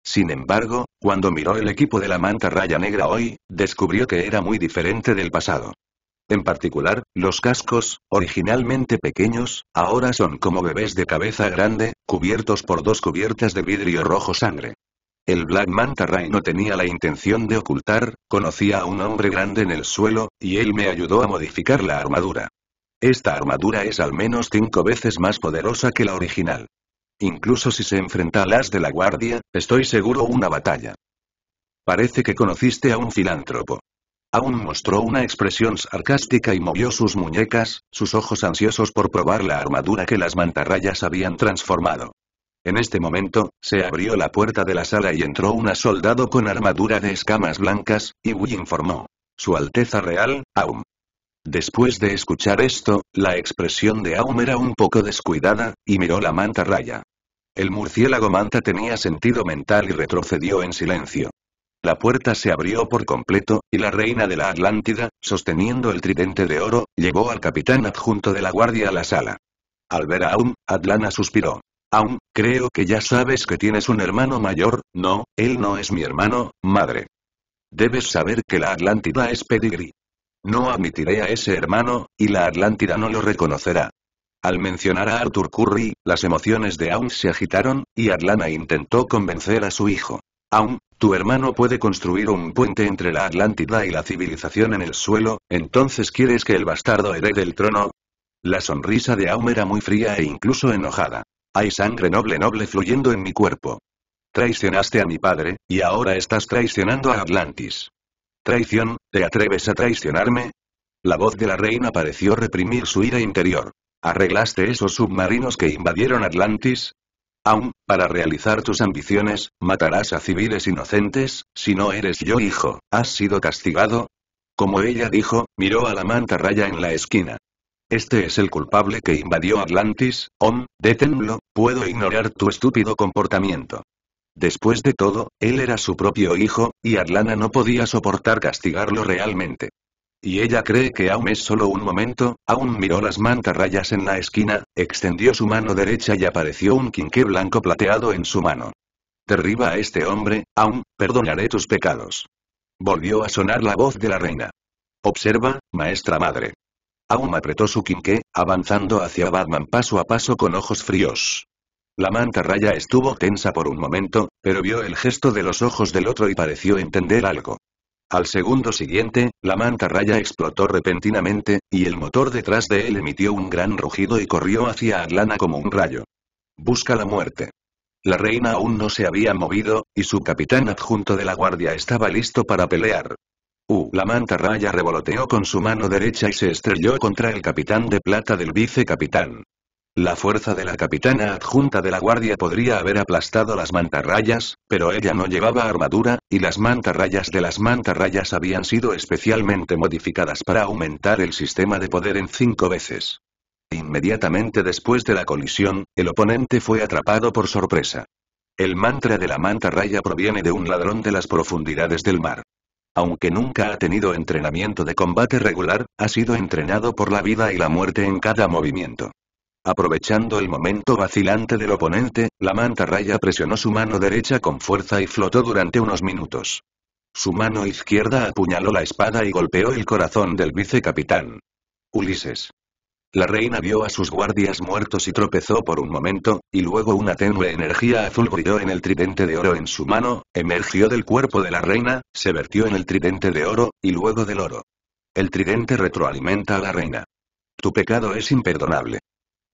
Sin embargo, cuando miró el equipo de la manta raya negra hoy, descubrió que era muy diferente del pasado. En particular, los cascos, originalmente pequeños, ahora son como bebés de cabeza grande, cubiertos por dos cubiertas de vidrio rojo sangre. El Black Manta Ray no tenía la intención de ocultar, conocía a un hombre grande en el suelo, y él me ayudó a modificar la armadura. Esta armadura es al menos cinco veces más poderosa que la original. Incluso si se enfrenta a las de la guardia, estoy seguro una batalla. Parece que conociste a un filántropo. Aún mostró una expresión sarcástica y movió sus muñecas, sus ojos ansiosos por probar la armadura que las mantarrayas habían transformado. En este momento, se abrió la puerta de la sala y entró una soldado con armadura de escamas blancas, y Wu informó. Su Alteza Real, Aum. Después de escuchar esto, la expresión de Aum era un poco descuidada, y miró la manta raya. El murciélago manta tenía sentido mental y retrocedió en silencio. La puerta se abrió por completo, y la reina de la Atlántida, sosteniendo el tridente de oro, llevó al capitán adjunto de la guardia a la sala. Al ver a Aum, Atlana suspiró. Aún, creo que ya sabes que tienes un hermano mayor, no, él no es mi hermano, madre. Debes saber que la Atlántida es pedigrí. No admitiré a ese hermano, y la Atlántida no lo reconocerá. Al mencionar a Arthur Curry, las emociones de Aung se agitaron, y Atlana intentó convencer a su hijo. Aung, tu hermano puede construir un puente entre la Atlántida y la civilización en el suelo, entonces quieres que el bastardo herede el trono. La sonrisa de Aum era muy fría e incluso enojada. Hay sangre noble noble fluyendo en mi cuerpo. Traicionaste a mi padre, y ahora estás traicionando a Atlantis. Traición, ¿te atreves a traicionarme? La voz de la reina pareció reprimir su ira interior. ¿Arreglaste esos submarinos que invadieron Atlantis? Aún, para realizar tus ambiciones, matarás a civiles inocentes, si no eres yo hijo, has sido castigado. Como ella dijo, miró a la manta raya en la esquina. Este es el culpable que invadió Atlantis, Om, deténlo, puedo ignorar tu estúpido comportamiento. Después de todo, él era su propio hijo, y Atlana no podía soportar castigarlo realmente. Y ella cree que aún es solo un momento, aún miró las mantarrayas en la esquina, extendió su mano derecha y apareció un quinqué blanco plateado en su mano. Derriba a este hombre, aún, perdonaré tus pecados. Volvió a sonar la voz de la reina. Observa, maestra madre. Aum apretó su quinqué, avanzando hacia Batman paso a paso con ojos fríos. La manta raya estuvo tensa por un momento, pero vio el gesto de los ojos del otro y pareció entender algo. Al segundo siguiente, la manta raya explotó repentinamente, y el motor detrás de él emitió un gran rugido y corrió hacia Atlana como un rayo. Busca la muerte. La reina aún no se había movido, y su capitán adjunto de la guardia estaba listo para pelear la mantarraya revoloteó con su mano derecha y se estrelló contra el capitán de plata del vicecapitán. La fuerza de la capitana adjunta de la guardia podría haber aplastado las mantarrayas, pero ella no llevaba armadura, y las mantarrayas de las mantarrayas habían sido especialmente modificadas para aumentar el sistema de poder en cinco veces. Inmediatamente después de la colisión, el oponente fue atrapado por sorpresa. El mantra de la mantarraya proviene de un ladrón de las profundidades del mar. Aunque nunca ha tenido entrenamiento de combate regular, ha sido entrenado por la vida y la muerte en cada movimiento. Aprovechando el momento vacilante del oponente, la raya presionó su mano derecha con fuerza y flotó durante unos minutos. Su mano izquierda apuñaló la espada y golpeó el corazón del vicecapitán. Ulises. La reina vio a sus guardias muertos y tropezó por un momento, y luego una tenue energía azul brilló en el tridente de oro en su mano, emergió del cuerpo de la reina, se vertió en el tridente de oro, y luego del oro. El tridente retroalimenta a la reina. Tu pecado es imperdonable.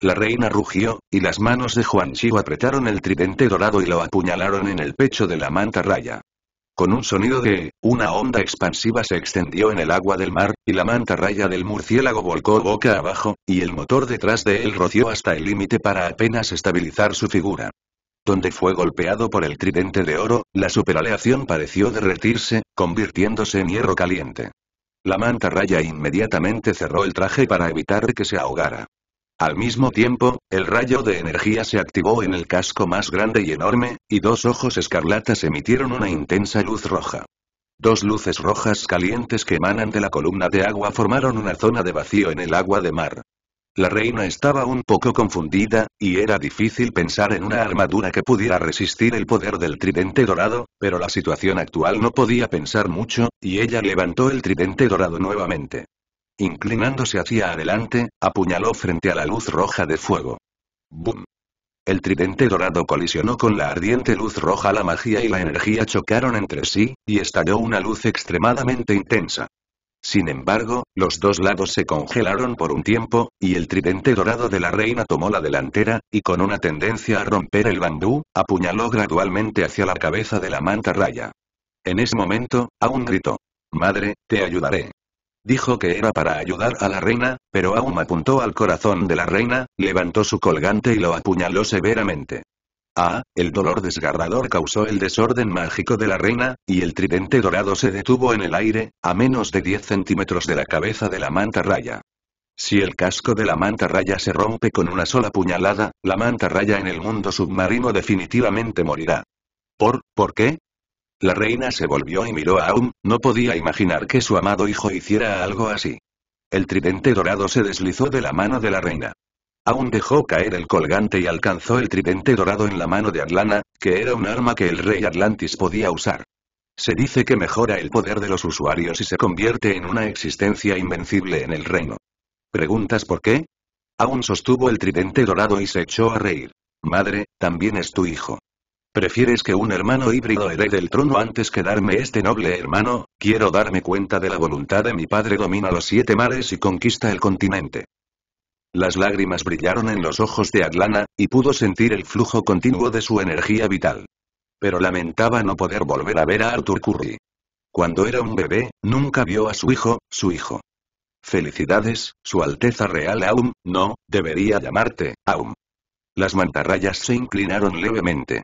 La reina rugió, y las manos de Juan apretaron el tridente dorado y lo apuñalaron en el pecho de la manta raya. Con un sonido de, una onda expansiva se extendió en el agua del mar, y la raya del murciélago volcó boca abajo, y el motor detrás de él roció hasta el límite para apenas estabilizar su figura. Donde fue golpeado por el tridente de oro, la superaleación pareció derretirse, convirtiéndose en hierro caliente. La manta raya inmediatamente cerró el traje para evitar que se ahogara. Al mismo tiempo, el rayo de energía se activó en el casco más grande y enorme, y dos ojos escarlatas emitieron una intensa luz roja. Dos luces rojas calientes que emanan de la columna de agua formaron una zona de vacío en el agua de mar. La reina estaba un poco confundida, y era difícil pensar en una armadura que pudiera resistir el poder del tridente dorado, pero la situación actual no podía pensar mucho, y ella levantó el tridente dorado nuevamente. Inclinándose hacia adelante, apuñaló frente a la luz roja de fuego. ¡Bum! El tridente dorado colisionó con la ardiente luz roja, la magia y la energía chocaron entre sí, y estalló una luz extremadamente intensa. Sin embargo, los dos lados se congelaron por un tiempo, y el tridente dorado de la reina tomó la delantera, y con una tendencia a romper el bandú, apuñaló gradualmente hacia la cabeza de la manta raya. En ese momento, aún gritó. Madre, te ayudaré. Dijo que era para ayudar a la reina, pero Aum apuntó al corazón de la reina, levantó su colgante y lo apuñaló severamente. Ah, el dolor desgarrador causó el desorden mágico de la reina, y el tridente dorado se detuvo en el aire, a menos de 10 centímetros de la cabeza de la manta raya. Si el casco de la manta raya se rompe con una sola puñalada, la manta raya en el mundo submarino definitivamente morirá. ¿Por, por qué? La reina se volvió y miró a Aum, no podía imaginar que su amado hijo hiciera algo así. El tridente dorado se deslizó de la mano de la reina. Aún dejó caer el colgante y alcanzó el tridente dorado en la mano de Atlana, que era un arma que el rey Atlantis podía usar. Se dice que mejora el poder de los usuarios y se convierte en una existencia invencible en el reino. ¿Preguntas por qué? Aún sostuvo el tridente dorado y se echó a reír. Madre, también es tu hijo. ¿Prefieres que un hermano híbrido herede el trono antes que darme este noble hermano? Quiero darme cuenta de la voluntad de mi padre domina los siete mares y conquista el continente. Las lágrimas brillaron en los ojos de Atlana, y pudo sentir el flujo continuo de su energía vital. Pero lamentaba no poder volver a ver a Arthur Curry. Cuando era un bebé, nunca vio a su hijo, su hijo. Felicidades, Su Alteza Real Aum, no, debería llamarte, Aum. Las mantarrayas se inclinaron levemente.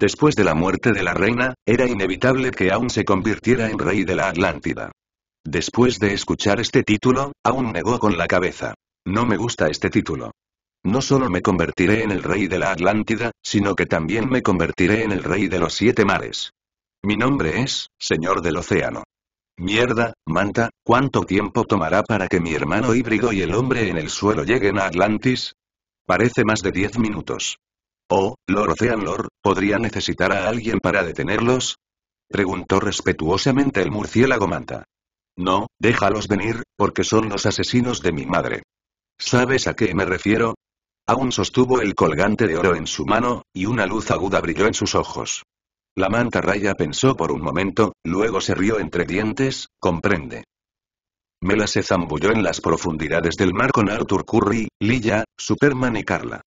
Después de la muerte de la reina, era inevitable que aún se convirtiera en rey de la Atlántida. Después de escuchar este título, aún negó con la cabeza. No me gusta este título. No solo me convertiré en el rey de la Atlántida, sino que también me convertiré en el rey de los siete mares. Mi nombre es, Señor del Océano. Mierda, Manta, ¿cuánto tiempo tomará para que mi hermano híbrido y el hombre en el suelo lleguen a Atlantis? Parece más de diez minutos. Oh, Lord Ocean Lord, ¿podría necesitar a alguien para detenerlos? Preguntó respetuosamente el murciélago manta. No, déjalos venir, porque son los asesinos de mi madre. ¿Sabes a qué me refiero? Aún sostuvo el colgante de oro en su mano, y una luz aguda brilló en sus ojos. La manta raya pensó por un momento, luego se rió entre dientes, comprende. Mela se zambulló en las profundidades del mar con Arthur Curry, Lilla, Superman y Carla.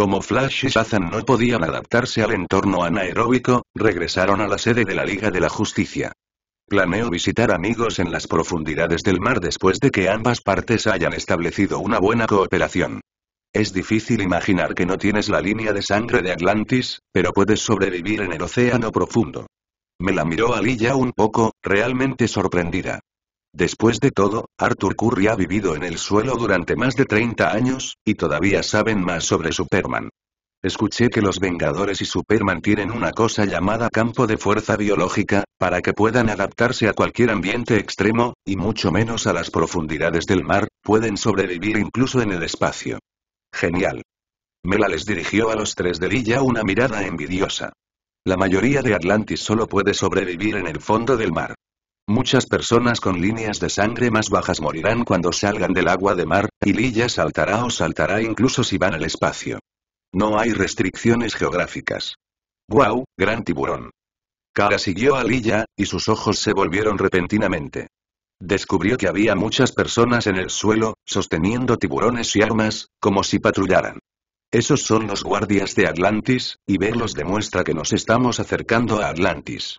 Como Flash y Shazam no podían adaptarse al entorno anaeróbico, regresaron a la sede de la Liga de la Justicia. Planeo visitar amigos en las profundidades del mar después de que ambas partes hayan establecido una buena cooperación. Es difícil imaginar que no tienes la línea de sangre de Atlantis, pero puedes sobrevivir en el océano profundo. Me la miró ya un poco, realmente sorprendida. Después de todo, Arthur Curry ha vivido en el suelo durante más de 30 años, y todavía saben más sobre Superman. Escuché que los Vengadores y Superman tienen una cosa llamada campo de fuerza biológica, para que puedan adaptarse a cualquier ambiente extremo, y mucho menos a las profundidades del mar, pueden sobrevivir incluso en el espacio. Genial. Mela les dirigió a los tres de ella una mirada envidiosa. La mayoría de Atlantis solo puede sobrevivir en el fondo del mar. Muchas personas con líneas de sangre más bajas morirán cuando salgan del agua de mar, y Lilla saltará o saltará incluso si van al espacio. No hay restricciones geográficas. ¡Guau, wow, gran tiburón! Kara siguió a Lilla, y sus ojos se volvieron repentinamente. Descubrió que había muchas personas en el suelo, sosteniendo tiburones y armas, como si patrullaran. Esos son los guardias de Atlantis, y verlos demuestra que nos estamos acercando a Atlantis.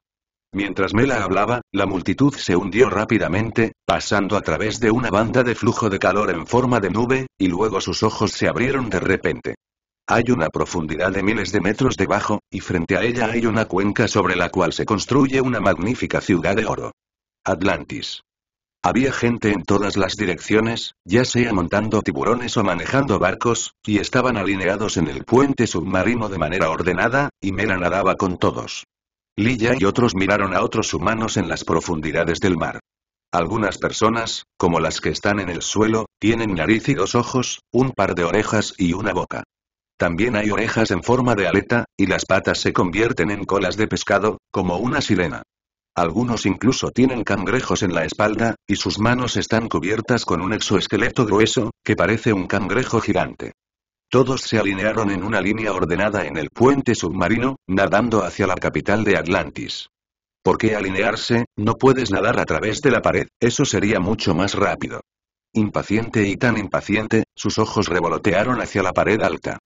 Mientras Mela hablaba, la multitud se hundió rápidamente, pasando a través de una banda de flujo de calor en forma de nube, y luego sus ojos se abrieron de repente. Hay una profundidad de miles de metros debajo, y frente a ella hay una cuenca sobre la cual se construye una magnífica ciudad de oro. Atlantis. Había gente en todas las direcciones, ya sea montando tiburones o manejando barcos, y estaban alineados en el puente submarino de manera ordenada, y Mela nadaba con todos. Lilla y otros miraron a otros humanos en las profundidades del mar. Algunas personas, como las que están en el suelo, tienen nariz y dos ojos, un par de orejas y una boca. También hay orejas en forma de aleta, y las patas se convierten en colas de pescado, como una sirena. Algunos incluso tienen cangrejos en la espalda, y sus manos están cubiertas con un exoesqueleto grueso, que parece un cangrejo gigante. Todos se alinearon en una línea ordenada en el puente submarino, nadando hacia la capital de Atlantis. ¿Por qué alinearse? No puedes nadar a través de la pared, eso sería mucho más rápido. Impaciente y tan impaciente, sus ojos revolotearon hacia la pared alta.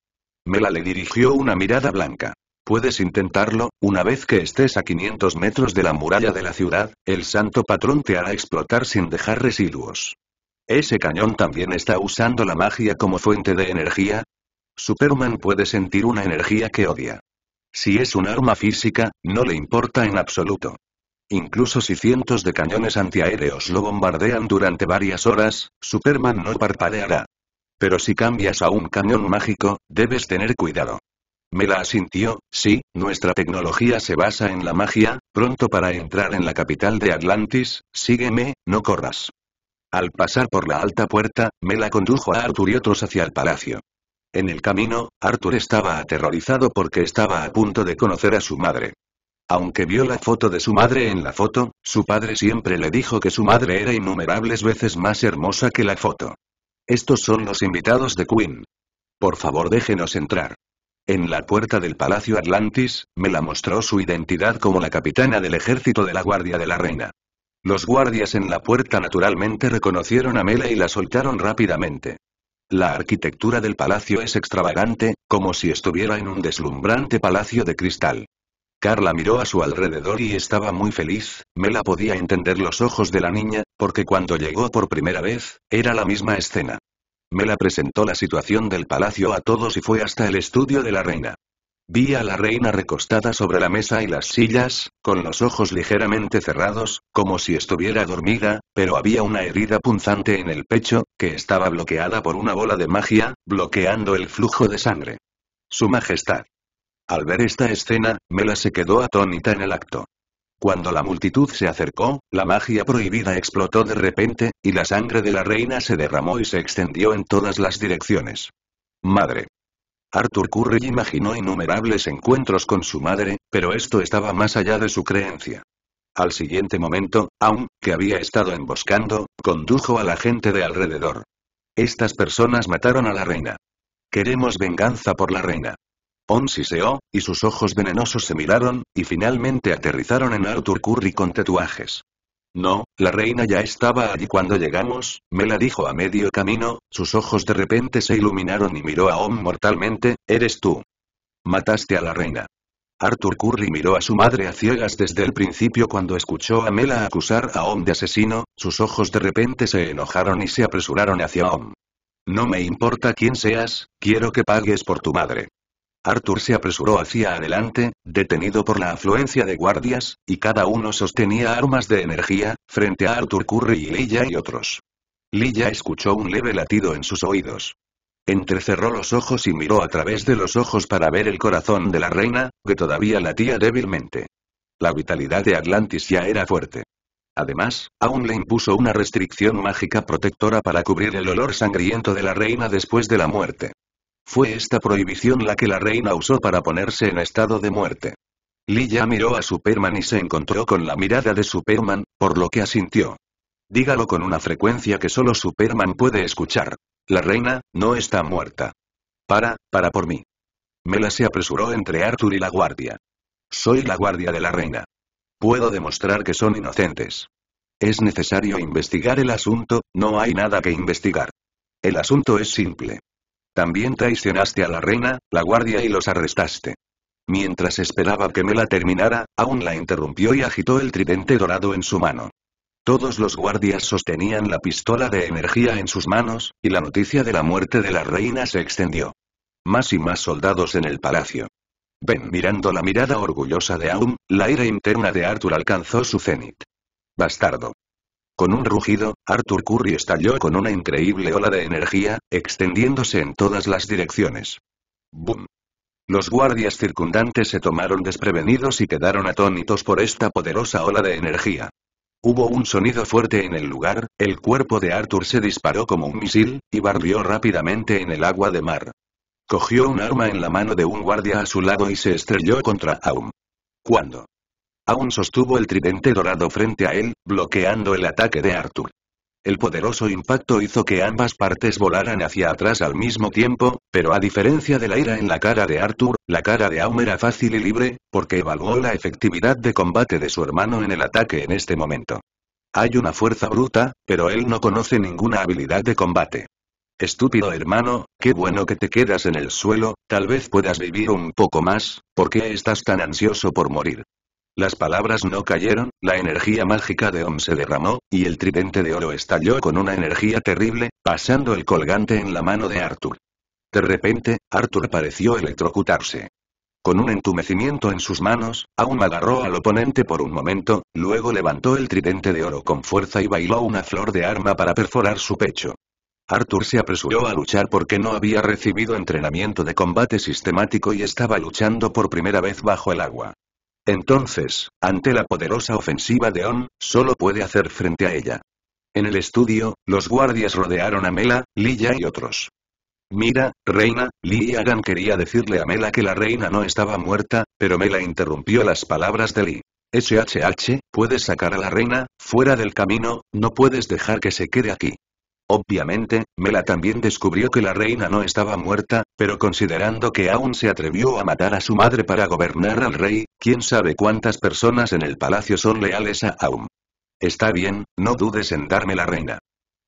Mela le dirigió una mirada blanca. Puedes intentarlo, una vez que estés a 500 metros de la muralla de la ciudad, el santo patrón te hará explotar sin dejar residuos. ¿Ese cañón también está usando la magia como fuente de energía? Superman puede sentir una energía que odia. Si es un arma física, no le importa en absoluto. Incluso si cientos de cañones antiaéreos lo bombardean durante varias horas, Superman no parpadeará. Pero si cambias a un cañón mágico, debes tener cuidado. Me la asintió, sí, nuestra tecnología se basa en la magia, pronto para entrar en la capital de Atlantis, sígueme, no corras. Al pasar por la alta puerta, Mela condujo a Arthur y otros hacia el palacio. En el camino, Arthur estaba aterrorizado porque estaba a punto de conocer a su madre. Aunque vio la foto de su madre en la foto, su padre siempre le dijo que su madre era innumerables veces más hermosa que la foto. Estos son los invitados de Queen. Por favor déjenos entrar. En la puerta del Palacio Atlantis, me la mostró su identidad como la capitana del ejército de la Guardia de la Reina. Los guardias en la puerta naturalmente reconocieron a Mela y la soltaron rápidamente. La arquitectura del palacio es extravagante, como si estuviera en un deslumbrante palacio de cristal. Carla miró a su alrededor y estaba muy feliz, Mela podía entender los ojos de la niña, porque cuando llegó por primera vez, era la misma escena. Mela presentó la situación del palacio a todos y fue hasta el estudio de la reina. Vi a la reina recostada sobre la mesa y las sillas, con los ojos ligeramente cerrados, como si estuviera dormida, pero había una herida punzante en el pecho, que estaba bloqueada por una bola de magia, bloqueando el flujo de sangre. Su Majestad. Al ver esta escena, Mela se quedó atónita en el acto. Cuando la multitud se acercó, la magia prohibida explotó de repente, y la sangre de la reina se derramó y se extendió en todas las direcciones. Madre. Arthur Curry imaginó innumerables encuentros con su madre, pero esto estaba más allá de su creencia. Al siguiente momento, Aun, que había estado emboscando, condujo a la gente de alrededor. Estas personas mataron a la reina. Queremos venganza por la reina. On siseó, y sus ojos venenosos se miraron, y finalmente aterrizaron en Arthur Curry con tatuajes. No, la reina ya estaba allí cuando llegamos, Mela dijo a medio camino, sus ojos de repente se iluminaron y miró a Om mortalmente, eres tú. Mataste a la reina. Arthur Curry miró a su madre a ciegas desde el principio cuando escuchó a Mela acusar a Om de asesino, sus ojos de repente se enojaron y se apresuraron hacia Om. No me importa quién seas, quiero que pagues por tu madre. Arthur se apresuró hacia adelante, detenido por la afluencia de guardias, y cada uno sostenía armas de energía, frente a Arthur Curry y Lilla y otros. Lilla escuchó un leve latido en sus oídos. Entrecerró los ojos y miró a través de los ojos para ver el corazón de la reina, que todavía latía débilmente. La vitalidad de Atlantis ya era fuerte. Además, aún le impuso una restricción mágica protectora para cubrir el olor sangriento de la reina después de la muerte. Fue esta prohibición la que la reina usó para ponerse en estado de muerte. ya miró a Superman y se encontró con la mirada de Superman, por lo que asintió. Dígalo con una frecuencia que solo Superman puede escuchar. La reina, no está muerta. Para, para por mí. Mela se apresuró entre Arthur y la guardia. Soy la guardia de la reina. Puedo demostrar que son inocentes. Es necesario investigar el asunto, no hay nada que investigar. El asunto es simple. También traicionaste a la reina, la guardia y los arrestaste. Mientras esperaba que Mela terminara, aún la interrumpió y agitó el tridente dorado en su mano. Todos los guardias sostenían la pistola de energía en sus manos, y la noticia de la muerte de la reina se extendió. Más y más soldados en el palacio. Ben mirando la mirada orgullosa de Aum, la ira interna de Arthur alcanzó su cenit. Bastardo. Con un rugido, Arthur Curry estalló con una increíble ola de energía, extendiéndose en todas las direcciones. ¡Bum! Los guardias circundantes se tomaron desprevenidos y quedaron atónitos por esta poderosa ola de energía. Hubo un sonido fuerte en el lugar, el cuerpo de Arthur se disparó como un misil, y barrió rápidamente en el agua de mar. Cogió un arma en la mano de un guardia a su lado y se estrelló contra Aum. ¿Cuándo? Aún sostuvo el tridente dorado frente a él, bloqueando el ataque de Arthur. El poderoso impacto hizo que ambas partes volaran hacia atrás al mismo tiempo, pero a diferencia de la ira en la cara de Arthur, la cara de Aum era fácil y libre, porque evaluó la efectividad de combate de su hermano en el ataque en este momento. Hay una fuerza bruta, pero él no conoce ninguna habilidad de combate. Estúpido hermano, qué bueno que te quedas en el suelo, tal vez puedas vivir un poco más, ¿por qué estás tan ansioso por morir? Las palabras no cayeron, la energía mágica de Om se derramó, y el tridente de oro estalló con una energía terrible, pasando el colgante en la mano de Arthur. De repente, Arthur pareció electrocutarse. Con un entumecimiento en sus manos, aún agarró al oponente por un momento, luego levantó el tridente de oro con fuerza y bailó una flor de arma para perforar su pecho. Arthur se apresuró a luchar porque no había recibido entrenamiento de combate sistemático y estaba luchando por primera vez bajo el agua. Entonces, ante la poderosa ofensiva de On, solo puede hacer frente a ella. En el estudio, los guardias rodearon a Mela, Lilla y otros. Mira, reina, lilia quería decirle a Mela que la reina no estaba muerta, pero Mela interrumpió las palabras de Li. SHH, puedes sacar a la reina, fuera del camino, no puedes dejar que se quede aquí. Obviamente, Mela también descubrió que la reina no estaba muerta, pero considerando que aún se atrevió a matar a su madre para gobernar al rey, quién sabe cuántas personas en el palacio son leales a Aum. Está bien, no dudes en darme la reina.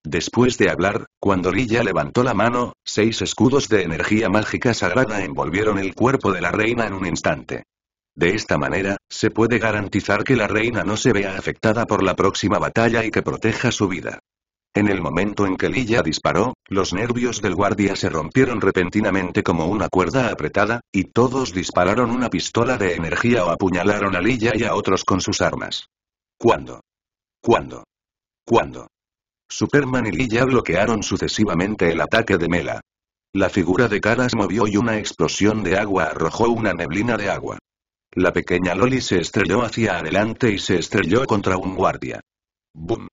Después de hablar, cuando Lilla levantó la mano, seis escudos de energía mágica sagrada envolvieron el cuerpo de la reina en un instante. De esta manera, se puede garantizar que la reina no se vea afectada por la próxima batalla y que proteja su vida. En el momento en que Lilla disparó, los nervios del guardia se rompieron repentinamente como una cuerda apretada, y todos dispararon una pistola de energía o apuñalaron a Lilla y a otros con sus armas. ¿Cuándo? ¿Cuándo? ¿Cuándo? Superman y Lilla bloquearon sucesivamente el ataque de Mela. La figura de Caras movió y una explosión de agua arrojó una neblina de agua. La pequeña Loli se estrelló hacia adelante y se estrelló contra un guardia. ¡Bum!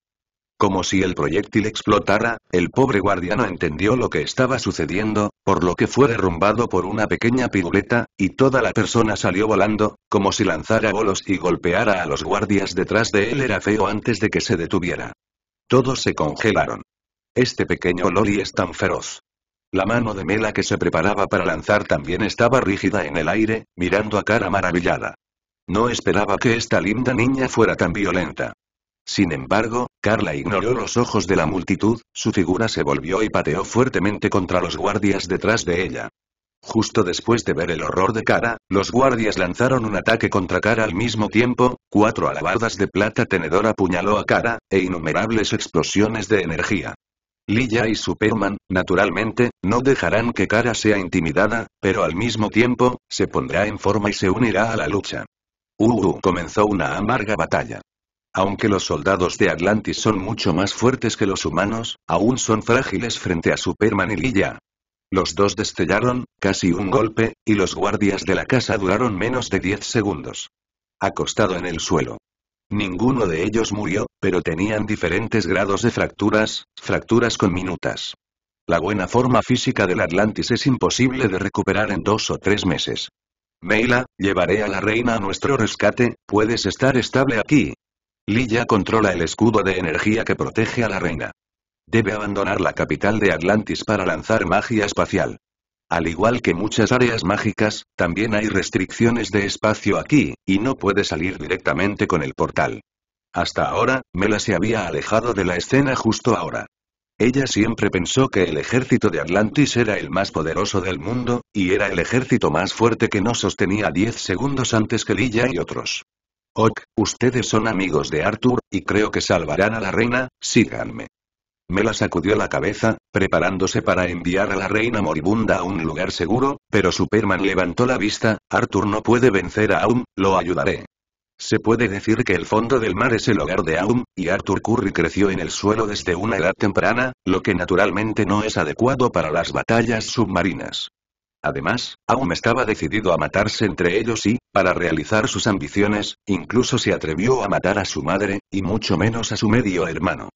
Como si el proyectil explotara, el pobre guardiano entendió lo que estaba sucediendo, por lo que fue derrumbado por una pequeña piruleta, y toda la persona salió volando, como si lanzara bolos y golpeara a los guardias detrás de él era feo antes de que se detuviera. Todos se congelaron. Este pequeño Lori es tan feroz. La mano de Mela que se preparaba para lanzar también estaba rígida en el aire, mirando a cara maravillada. No esperaba que esta linda niña fuera tan violenta. Sin embargo, Carla ignoró los ojos de la multitud, su figura se volvió y pateó fuertemente contra los guardias detrás de ella. Justo después de ver el horror de Cara, los guardias lanzaron un ataque contra Cara al mismo tiempo, cuatro alabardas de plata tenedor apuñaló a Cara, e innumerables explosiones de energía. Lilla y Superman, naturalmente, no dejarán que Cara sea intimidada, pero al mismo tiempo, se pondrá en forma y se unirá a la lucha. hugo uh, uh, comenzó una amarga batalla. Aunque los soldados de Atlantis son mucho más fuertes que los humanos, aún son frágiles frente a Superman y Lilla. Los dos destellaron, casi un golpe, y los guardias de la casa duraron menos de 10 segundos. Acostado en el suelo. Ninguno de ellos murió, pero tenían diferentes grados de fracturas, fracturas con minutas. La buena forma física del Atlantis es imposible de recuperar en dos o tres meses. Meila, llevaré a la reina a nuestro rescate, puedes estar estable aquí, Lilla controla el escudo de energía que protege a la reina. Debe abandonar la capital de Atlantis para lanzar magia espacial. Al igual que muchas áreas mágicas, también hay restricciones de espacio aquí, y no puede salir directamente con el portal. Hasta ahora, Mela se había alejado de la escena justo ahora. Ella siempre pensó que el ejército de Atlantis era el más poderoso del mundo, y era el ejército más fuerte que no sostenía 10 segundos antes que Lilla y otros. Ok, ustedes son amigos de Arthur, y creo que salvarán a la reina, síganme. Mela sacudió la cabeza, preparándose para enviar a la reina moribunda a un lugar seguro, pero Superman levantó la vista, Arthur no puede vencer a Aum, lo ayudaré. Se puede decir que el fondo del mar es el hogar de Aum, y Arthur Curry creció en el suelo desde una edad temprana, lo que naturalmente no es adecuado para las batallas submarinas. Además, aún estaba decidido a matarse entre ellos y, para realizar sus ambiciones, incluso se atrevió a matar a su madre, y mucho menos a su medio hermano.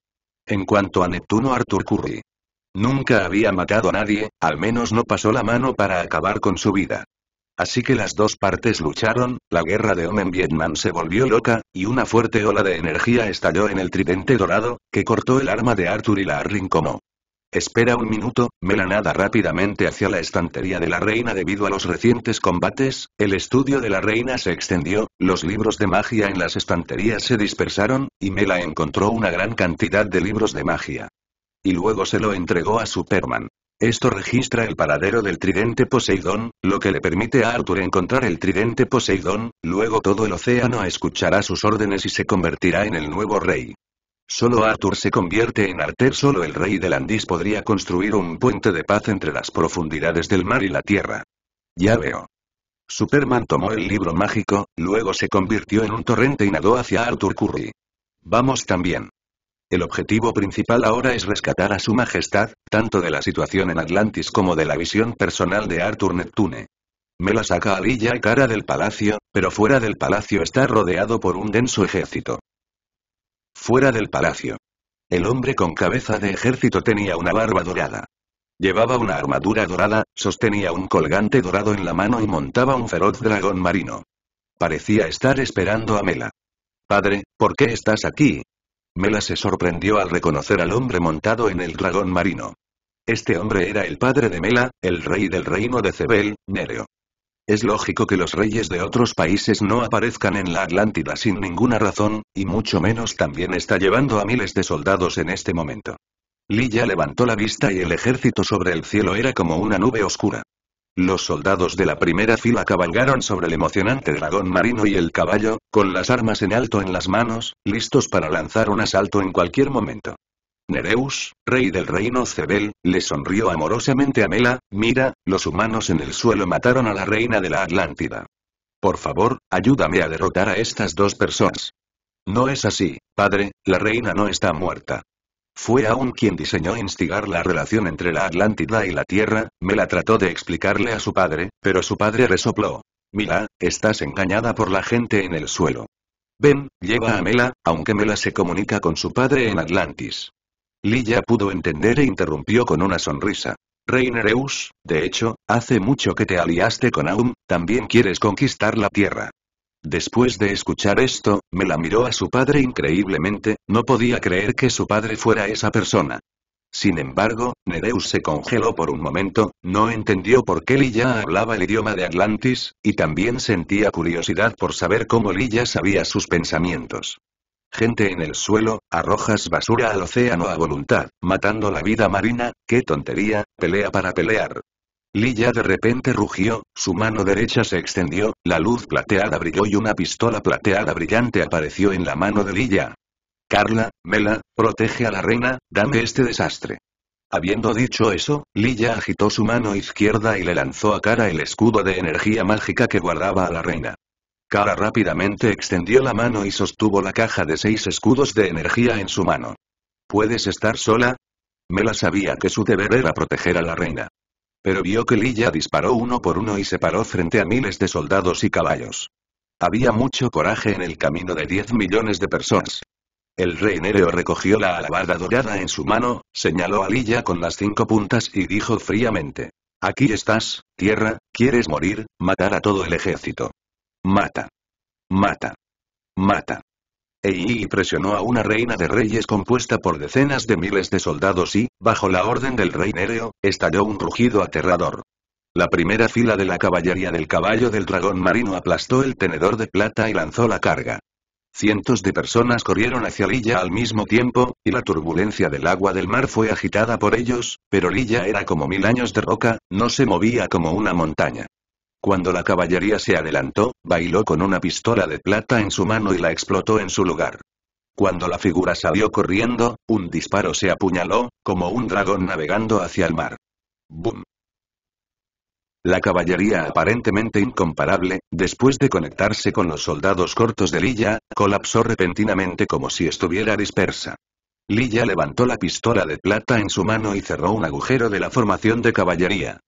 En cuanto a Neptuno Arthur Curry, nunca había matado a nadie, al menos no pasó la mano para acabar con su vida. Así que las dos partes lucharon, la guerra de Om en Vietnam se volvió loca, y una fuerte ola de energía estalló en el tridente dorado, que cortó el arma de Arthur y la arrincomó. Espera un minuto, Mela nada rápidamente hacia la estantería de la reina debido a los recientes combates, el estudio de la reina se extendió, los libros de magia en las estanterías se dispersaron, y Mela encontró una gran cantidad de libros de magia. Y luego se lo entregó a Superman. Esto registra el paradero del tridente Poseidón, lo que le permite a Arthur encontrar el tridente Poseidón, luego todo el océano escuchará sus órdenes y se convertirá en el nuevo rey. Solo Arthur se convierte en Arter, solo el rey de Landis podría construir un puente de paz entre las profundidades del mar y la tierra. Ya veo. Superman tomó el libro mágico, luego se convirtió en un torrente y nadó hacia Arthur Curry. Vamos también. El objetivo principal ahora es rescatar a su majestad, tanto de la situación en Atlantis como de la visión personal de Arthur Neptune. Me la saca a Lilla cara del palacio, pero fuera del palacio está rodeado por un denso ejército. Fuera del palacio. El hombre con cabeza de ejército tenía una barba dorada. Llevaba una armadura dorada, sostenía un colgante dorado en la mano y montaba un feroz dragón marino. Parecía estar esperando a Mela. Padre, ¿por qué estás aquí? Mela se sorprendió al reconocer al hombre montado en el dragón marino. Este hombre era el padre de Mela, el rey del reino de Cebel, Nereo. Es lógico que los reyes de otros países no aparezcan en la Atlántida sin ninguna razón, y mucho menos también está llevando a miles de soldados en este momento. ya levantó la vista y el ejército sobre el cielo era como una nube oscura. Los soldados de la primera fila cabalgaron sobre el emocionante dragón marino y el caballo, con las armas en alto en las manos, listos para lanzar un asalto en cualquier momento. Nereus, rey del reino Cebel, le sonrió amorosamente a Mela, mira, los humanos en el suelo mataron a la reina de la Atlántida. Por favor, ayúdame a derrotar a estas dos personas. No es así, padre, la reina no está muerta. Fue aún quien diseñó instigar la relación entre la Atlántida y la Tierra, Mela trató de explicarle a su padre, pero su padre resopló. Mira, estás engañada por la gente en el suelo. Ven, lleva a Mela, aunque Mela se comunica con su padre en Atlantis. Lilla pudo entender e interrumpió con una sonrisa. Nereus, de hecho, hace mucho que te aliaste con Aum, también quieres conquistar la Tierra. Después de escuchar esto, me la miró a su padre increíblemente, no podía creer que su padre fuera esa persona. Sin embargo, Nereus se congeló por un momento, no entendió por qué Lilla hablaba el idioma de Atlantis, y también sentía curiosidad por saber cómo Lilla sabía sus pensamientos. Gente en el suelo, arrojas basura al océano a voluntad, matando la vida marina, qué tontería, pelea para pelear. Lilla de repente rugió, su mano derecha se extendió, la luz plateada brilló y una pistola plateada brillante apareció en la mano de Lilla. Carla, Mela, protege a la reina, dame este desastre. Habiendo dicho eso, Lilla agitó su mano izquierda y le lanzó a cara el escudo de energía mágica que guardaba a la reina. Kara rápidamente extendió la mano y sostuvo la caja de seis escudos de energía en su mano. ¿Puedes estar sola? Mela sabía que su deber era proteger a la reina. Pero vio que Lilla disparó uno por uno y se paró frente a miles de soldados y caballos. Había mucho coraje en el camino de diez millones de personas. El rey Nereo recogió la alabada dorada en su mano, señaló a Lilla con las cinco puntas y dijo fríamente. Aquí estás, tierra, quieres morir, matar a todo el ejército. Mata. Mata. Mata. Eii presionó a una reina de reyes compuesta por decenas de miles de soldados y, bajo la orden del rey Nereo, estalló un rugido aterrador. La primera fila de la caballería del caballo del dragón marino aplastó el tenedor de plata y lanzó la carga. Cientos de personas corrieron hacia Lilla al mismo tiempo, y la turbulencia del agua del mar fue agitada por ellos, pero Lilla era como mil años de roca, no se movía como una montaña. Cuando la caballería se adelantó, bailó con una pistola de plata en su mano y la explotó en su lugar. Cuando la figura salió corriendo, un disparo se apuñaló, como un dragón navegando hacia el mar. ¡Bum! La caballería aparentemente incomparable, después de conectarse con los soldados cortos de Lilla, colapsó repentinamente como si estuviera dispersa. Lilla levantó la pistola de plata en su mano y cerró un agujero de la formación de caballería.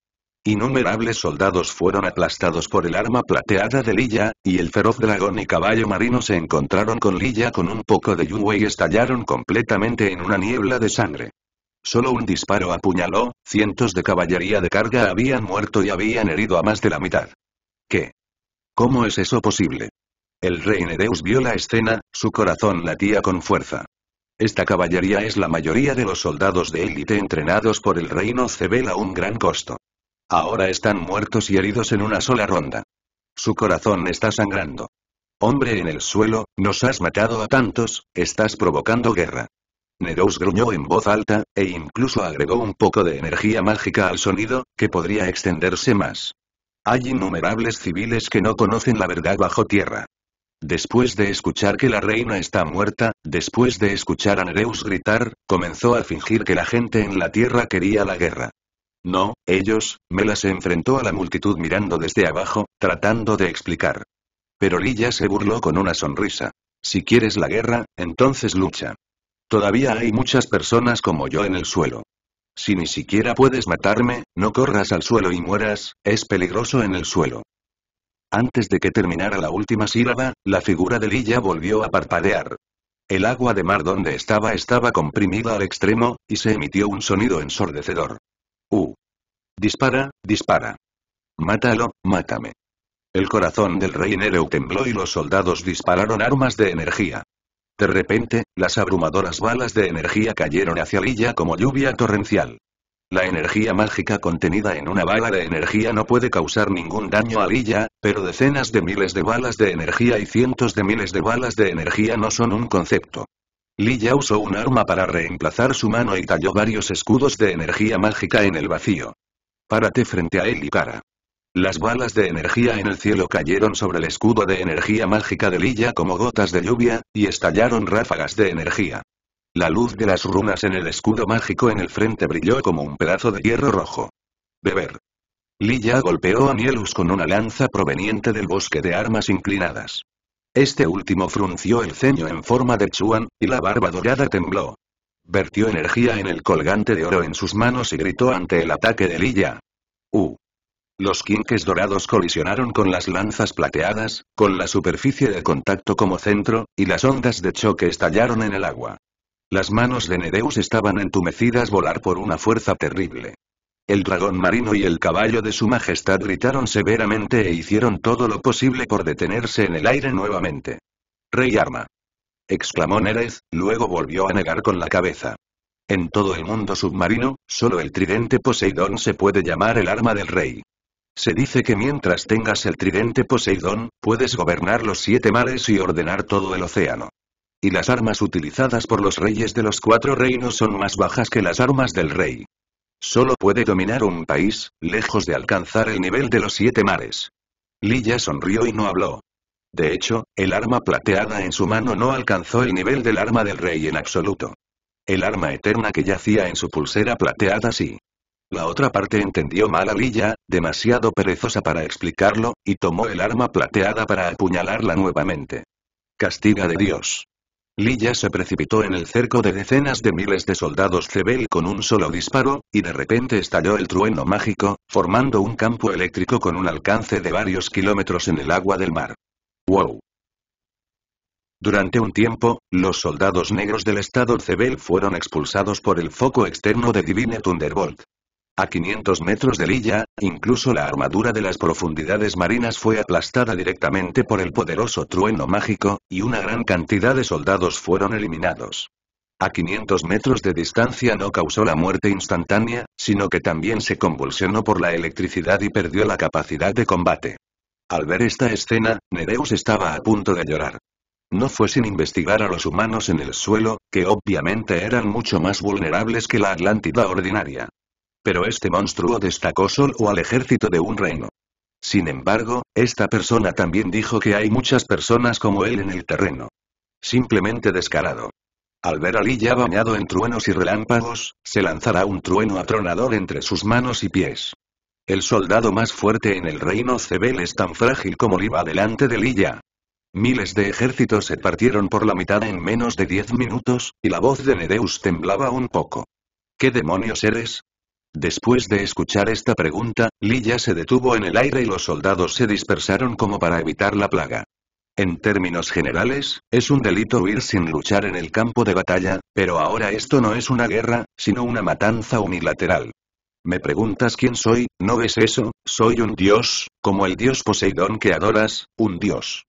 Innumerables soldados fueron aplastados por el arma plateada de Lilla, y el feroz dragón y caballo marino se encontraron con Lilla con un poco de yugo y estallaron completamente en una niebla de sangre. Solo un disparo apuñaló, cientos de caballería de carga habían muerto y habían herido a más de la mitad. ¿Qué? ¿Cómo es eso posible? El rey Nereus vio la escena, su corazón latía con fuerza. Esta caballería es la mayoría de los soldados de élite entrenados por el reino Cebel a un gran costo. Ahora están muertos y heridos en una sola ronda. Su corazón está sangrando. Hombre en el suelo, nos has matado a tantos, estás provocando guerra. Nereus gruñó en voz alta, e incluso agregó un poco de energía mágica al sonido, que podría extenderse más. Hay innumerables civiles que no conocen la verdad bajo tierra. Después de escuchar que la reina está muerta, después de escuchar a Nereus gritar, comenzó a fingir que la gente en la tierra quería la guerra. No, ellos, Mela se enfrentó a la multitud mirando desde abajo, tratando de explicar. Pero Lilla se burló con una sonrisa. Si quieres la guerra, entonces lucha. Todavía hay muchas personas como yo en el suelo. Si ni siquiera puedes matarme, no corras al suelo y mueras, es peligroso en el suelo. Antes de que terminara la última sílaba, la figura de Lilla volvió a parpadear. El agua de mar donde estaba estaba comprimida al extremo, y se emitió un sonido ensordecedor. Uh. Dispara, dispara. Mátalo, mátame. El corazón del rey Nereu tembló y los soldados dispararon armas de energía. De repente, las abrumadoras balas de energía cayeron hacia Lilla como lluvia torrencial. La energía mágica contenida en una bala de energía no puede causar ningún daño a Lilla, pero decenas de miles de balas de energía y cientos de miles de balas de energía no son un concepto. Lilla usó un arma para reemplazar su mano y talló varios escudos de energía mágica en el vacío. Párate frente a él y para. Las balas de energía en el cielo cayeron sobre el escudo de energía mágica de Lilla como gotas de lluvia, y estallaron ráfagas de energía. La luz de las runas en el escudo mágico en el frente brilló como un pedazo de hierro rojo. Beber. Lilla golpeó a Nielus con una lanza proveniente del bosque de armas inclinadas. Este último frunció el ceño en forma de chuan, y la barba dorada tembló. Vertió energía en el colgante de oro en sus manos y gritó ante el ataque de Lilla. ¡Uh! Los quinques dorados colisionaron con las lanzas plateadas, con la superficie de contacto como centro, y las ondas de choque estallaron en el agua. Las manos de Nedeus estaban entumecidas volar por una fuerza terrible. El dragón marino y el caballo de su majestad gritaron severamente e hicieron todo lo posible por detenerse en el aire nuevamente. Rey Arma. exclamó Nerez, luego volvió a negar con la cabeza. En todo el mundo submarino, solo el tridente Poseidón se puede llamar el arma del rey. Se dice que mientras tengas el tridente Poseidón, puedes gobernar los siete mares y ordenar todo el océano. Y las armas utilizadas por los reyes de los cuatro reinos son más bajas que las armas del rey. Solo puede dominar un país, lejos de alcanzar el nivel de los siete mares. Lilla sonrió y no habló. De hecho, el arma plateada en su mano no alcanzó el nivel del arma del rey en absoluto. El arma eterna que yacía en su pulsera plateada sí. La otra parte entendió mal a Lilla, demasiado perezosa para explicarlo, y tomó el arma plateada para apuñalarla nuevamente. Castiga de Dios. Lilla se precipitó en el cerco de decenas de miles de soldados Cebel con un solo disparo, y de repente estalló el trueno mágico, formando un campo eléctrico con un alcance de varios kilómetros en el agua del mar. ¡Wow! Durante un tiempo, los soldados negros del estado Cebel fueron expulsados por el foco externo de Divine Thunderbolt. A 500 metros de Lilla, incluso la armadura de las profundidades marinas fue aplastada directamente por el poderoso trueno mágico, y una gran cantidad de soldados fueron eliminados. A 500 metros de distancia no causó la muerte instantánea, sino que también se convulsionó por la electricidad y perdió la capacidad de combate. Al ver esta escena, Nereus estaba a punto de llorar. No fue sin investigar a los humanos en el suelo, que obviamente eran mucho más vulnerables que la Atlántida ordinaria. Pero este monstruo destacó solo al ejército de un reino. Sin embargo, esta persona también dijo que hay muchas personas como él en el terreno. Simplemente descarado. Al ver a Lilla bañado en truenos y relámpagos, se lanzará un trueno atronador entre sus manos y pies. El soldado más fuerte en el reino Cebel es tan frágil como iba delante de Lilla. Miles de ejércitos se partieron por la mitad en menos de diez minutos, y la voz de Nedeus temblaba un poco. ¿Qué demonios eres? Después de escuchar esta pregunta, Lilla se detuvo en el aire y los soldados se dispersaron como para evitar la plaga. En términos generales, es un delito huir sin luchar en el campo de batalla, pero ahora esto no es una guerra, sino una matanza unilateral. Me preguntas quién soy, ¿no ves eso? Soy un dios, como el dios Poseidón que adoras, un dios.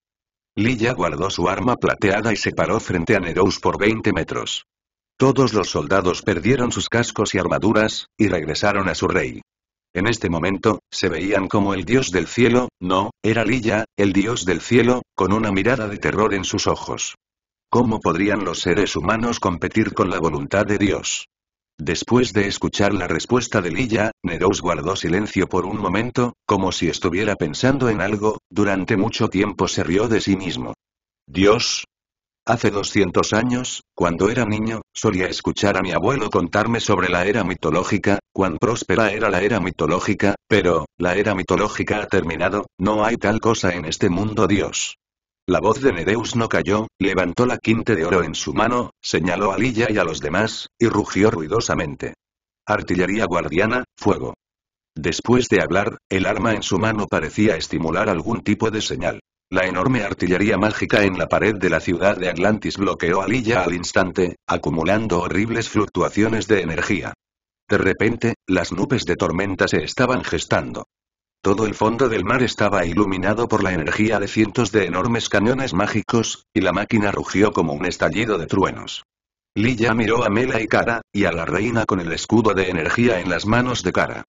Lilla guardó su arma plateada y se paró frente a Nerous por 20 metros. Todos los soldados perdieron sus cascos y armaduras, y regresaron a su rey. En este momento, se veían como el dios del cielo, no, era Lilla, el dios del cielo, con una mirada de terror en sus ojos. ¿Cómo podrían los seres humanos competir con la voluntad de Dios? Después de escuchar la respuesta de Lilla, Nerous guardó silencio por un momento, como si estuviera pensando en algo, durante mucho tiempo se rió de sí mismo. Dios, Hace 200 años, cuando era niño, solía escuchar a mi abuelo contarme sobre la era mitológica, cuán próspera era la era mitológica, pero, la era mitológica ha terminado, no hay tal cosa en este mundo Dios. La voz de Nereus no cayó, levantó la quinte de oro en su mano, señaló a Lilla y a los demás, y rugió ruidosamente. Artillería guardiana, fuego. Después de hablar, el arma en su mano parecía estimular algún tipo de señal. La enorme artillería mágica en la pared de la ciudad de Atlantis bloqueó a Lilla al instante, acumulando horribles fluctuaciones de energía. De repente, las nubes de tormenta se estaban gestando. Todo el fondo del mar estaba iluminado por la energía de cientos de enormes cañones mágicos, y la máquina rugió como un estallido de truenos. Lilla miró a Mela y Cara, y a la reina con el escudo de energía en las manos de Cara.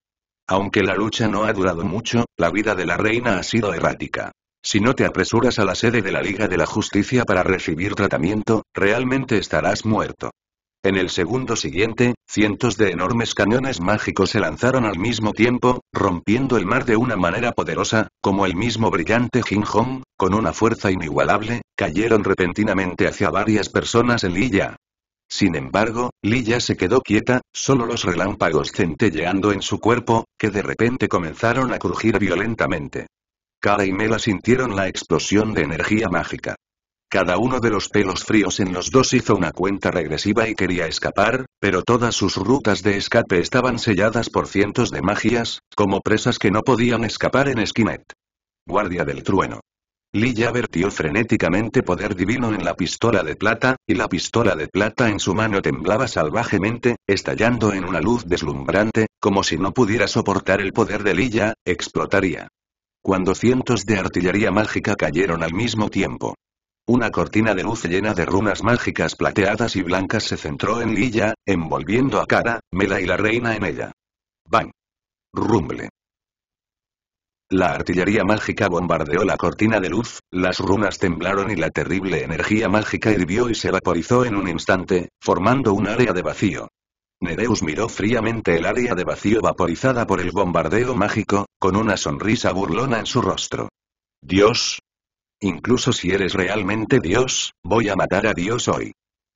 Aunque la lucha no ha durado mucho, la vida de la reina ha sido errática. Si no te apresuras a la sede de la Liga de la Justicia para recibir tratamiento, realmente estarás muerto. En el segundo siguiente, cientos de enormes cañones mágicos se lanzaron al mismo tiempo, rompiendo el mar de una manera poderosa, como el mismo brillante Jin Hong, con una fuerza inigualable, cayeron repentinamente hacia varias personas en Lilla. Sin embargo, Lilla se quedó quieta, solo los relámpagos centelleando en su cuerpo, que de repente comenzaron a crujir violentamente. Kara y Mela sintieron la explosión de energía mágica. Cada uno de los pelos fríos en los dos hizo una cuenta regresiva y quería escapar, pero todas sus rutas de escape estaban selladas por cientos de magias, como presas que no podían escapar en Esquimet. Guardia del trueno. Lilla vertió frenéticamente poder divino en la pistola de plata, y la pistola de plata en su mano temblaba salvajemente, estallando en una luz deslumbrante, como si no pudiera soportar el poder de Lilla, explotaría cuando cientos de artillería mágica cayeron al mismo tiempo. Una cortina de luz llena de runas mágicas plateadas y blancas se centró en Lilla, envolviendo a Kara, Mela y la reina en ella. ¡Bang! Rumble. La artillería mágica bombardeó la cortina de luz, las runas temblaron y la terrible energía mágica hirvió y se vaporizó en un instante, formando un área de vacío. Nereus miró fríamente el área de vacío vaporizada por el bombardeo mágico, con una sonrisa burlona en su rostro. Dios. Incluso si eres realmente Dios, voy a matar a Dios hoy.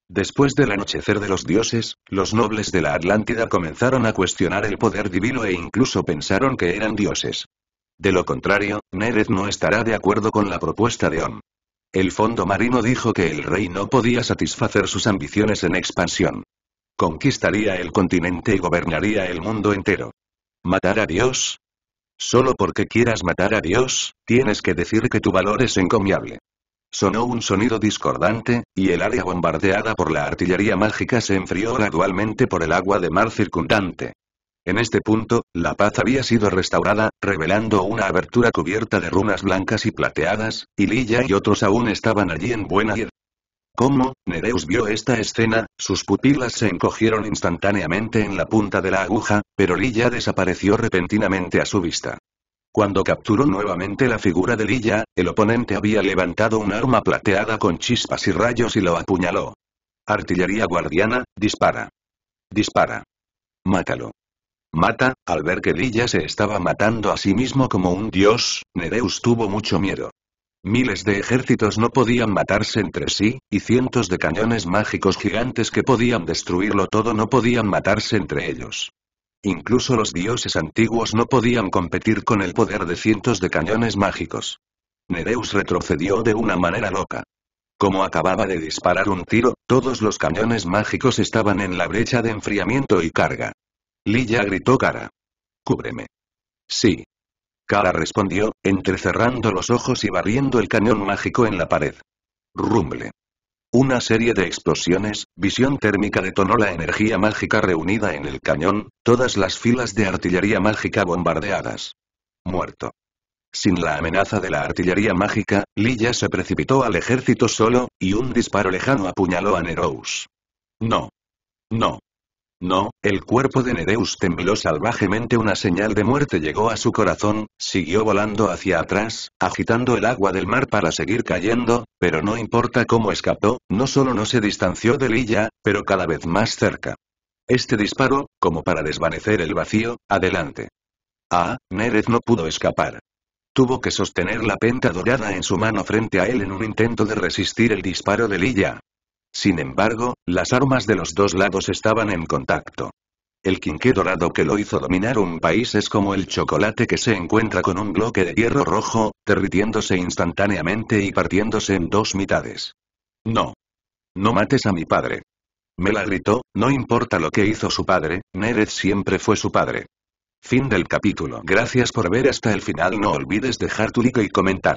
Después del anochecer de los dioses, los nobles de la Atlántida comenzaron a cuestionar el poder divino e incluso pensaron que eran dioses. De lo contrario, Nerez no estará de acuerdo con la propuesta de On. El fondo marino dijo que el rey no podía satisfacer sus ambiciones en expansión. Conquistaría el continente y gobernaría el mundo entero. ¿Matar a Dios? Solo porque quieras matar a Dios, tienes que decir que tu valor es encomiable. Sonó un sonido discordante, y el área bombardeada por la artillería mágica se enfrió gradualmente por el agua de mar circundante. En este punto, la paz había sido restaurada, revelando una abertura cubierta de runas blancas y plateadas, y Lilla y otros aún estaban allí en buena hierba. Como Nereus vio esta escena, sus pupilas se encogieron instantáneamente en la punta de la aguja, pero Lilla desapareció repentinamente a su vista. Cuando capturó nuevamente la figura de Lilla, el oponente había levantado un arma plateada con chispas y rayos y lo apuñaló. Artillería guardiana, dispara. Dispara. Mátalo. Mata, al ver que Lilla se estaba matando a sí mismo como un dios, Nereus tuvo mucho miedo. Miles de ejércitos no podían matarse entre sí, y cientos de cañones mágicos gigantes que podían destruirlo todo no podían matarse entre ellos. Incluso los dioses antiguos no podían competir con el poder de cientos de cañones mágicos. Nereus retrocedió de una manera loca. Como acababa de disparar un tiro, todos los cañones mágicos estaban en la brecha de enfriamiento y carga. Lilla gritó cara. Cúbreme. Sí, Kara respondió, entrecerrando los ojos y barriendo el cañón mágico en la pared. Rumble. Una serie de explosiones, visión térmica detonó la energía mágica reunida en el cañón, todas las filas de artillería mágica bombardeadas. Muerto. Sin la amenaza de la artillería mágica, Lilla se precipitó al ejército solo, y un disparo lejano apuñaló a Nerous. No. No. No, el cuerpo de Nereus tembló salvajemente una señal de muerte llegó a su corazón, siguió volando hacia atrás, agitando el agua del mar para seguir cayendo, pero no importa cómo escapó, no solo no se distanció de Lilla, pero cada vez más cerca. Este disparo, como para desvanecer el vacío, adelante. Ah, Nerez no pudo escapar. Tuvo que sostener la penta dorada en su mano frente a él en un intento de resistir el disparo de Lilla, sin embargo, las armas de los dos lados estaban en contacto. El quinqué dorado que lo hizo dominar un país es como el chocolate que se encuentra con un bloque de hierro rojo, derritiéndose instantáneamente y partiéndose en dos mitades. No. No mates a mi padre. Me la gritó, no importa lo que hizo su padre, Nerez siempre fue su padre. Fin del capítulo. Gracias por ver hasta el final. No olvides dejar tu like y comentar.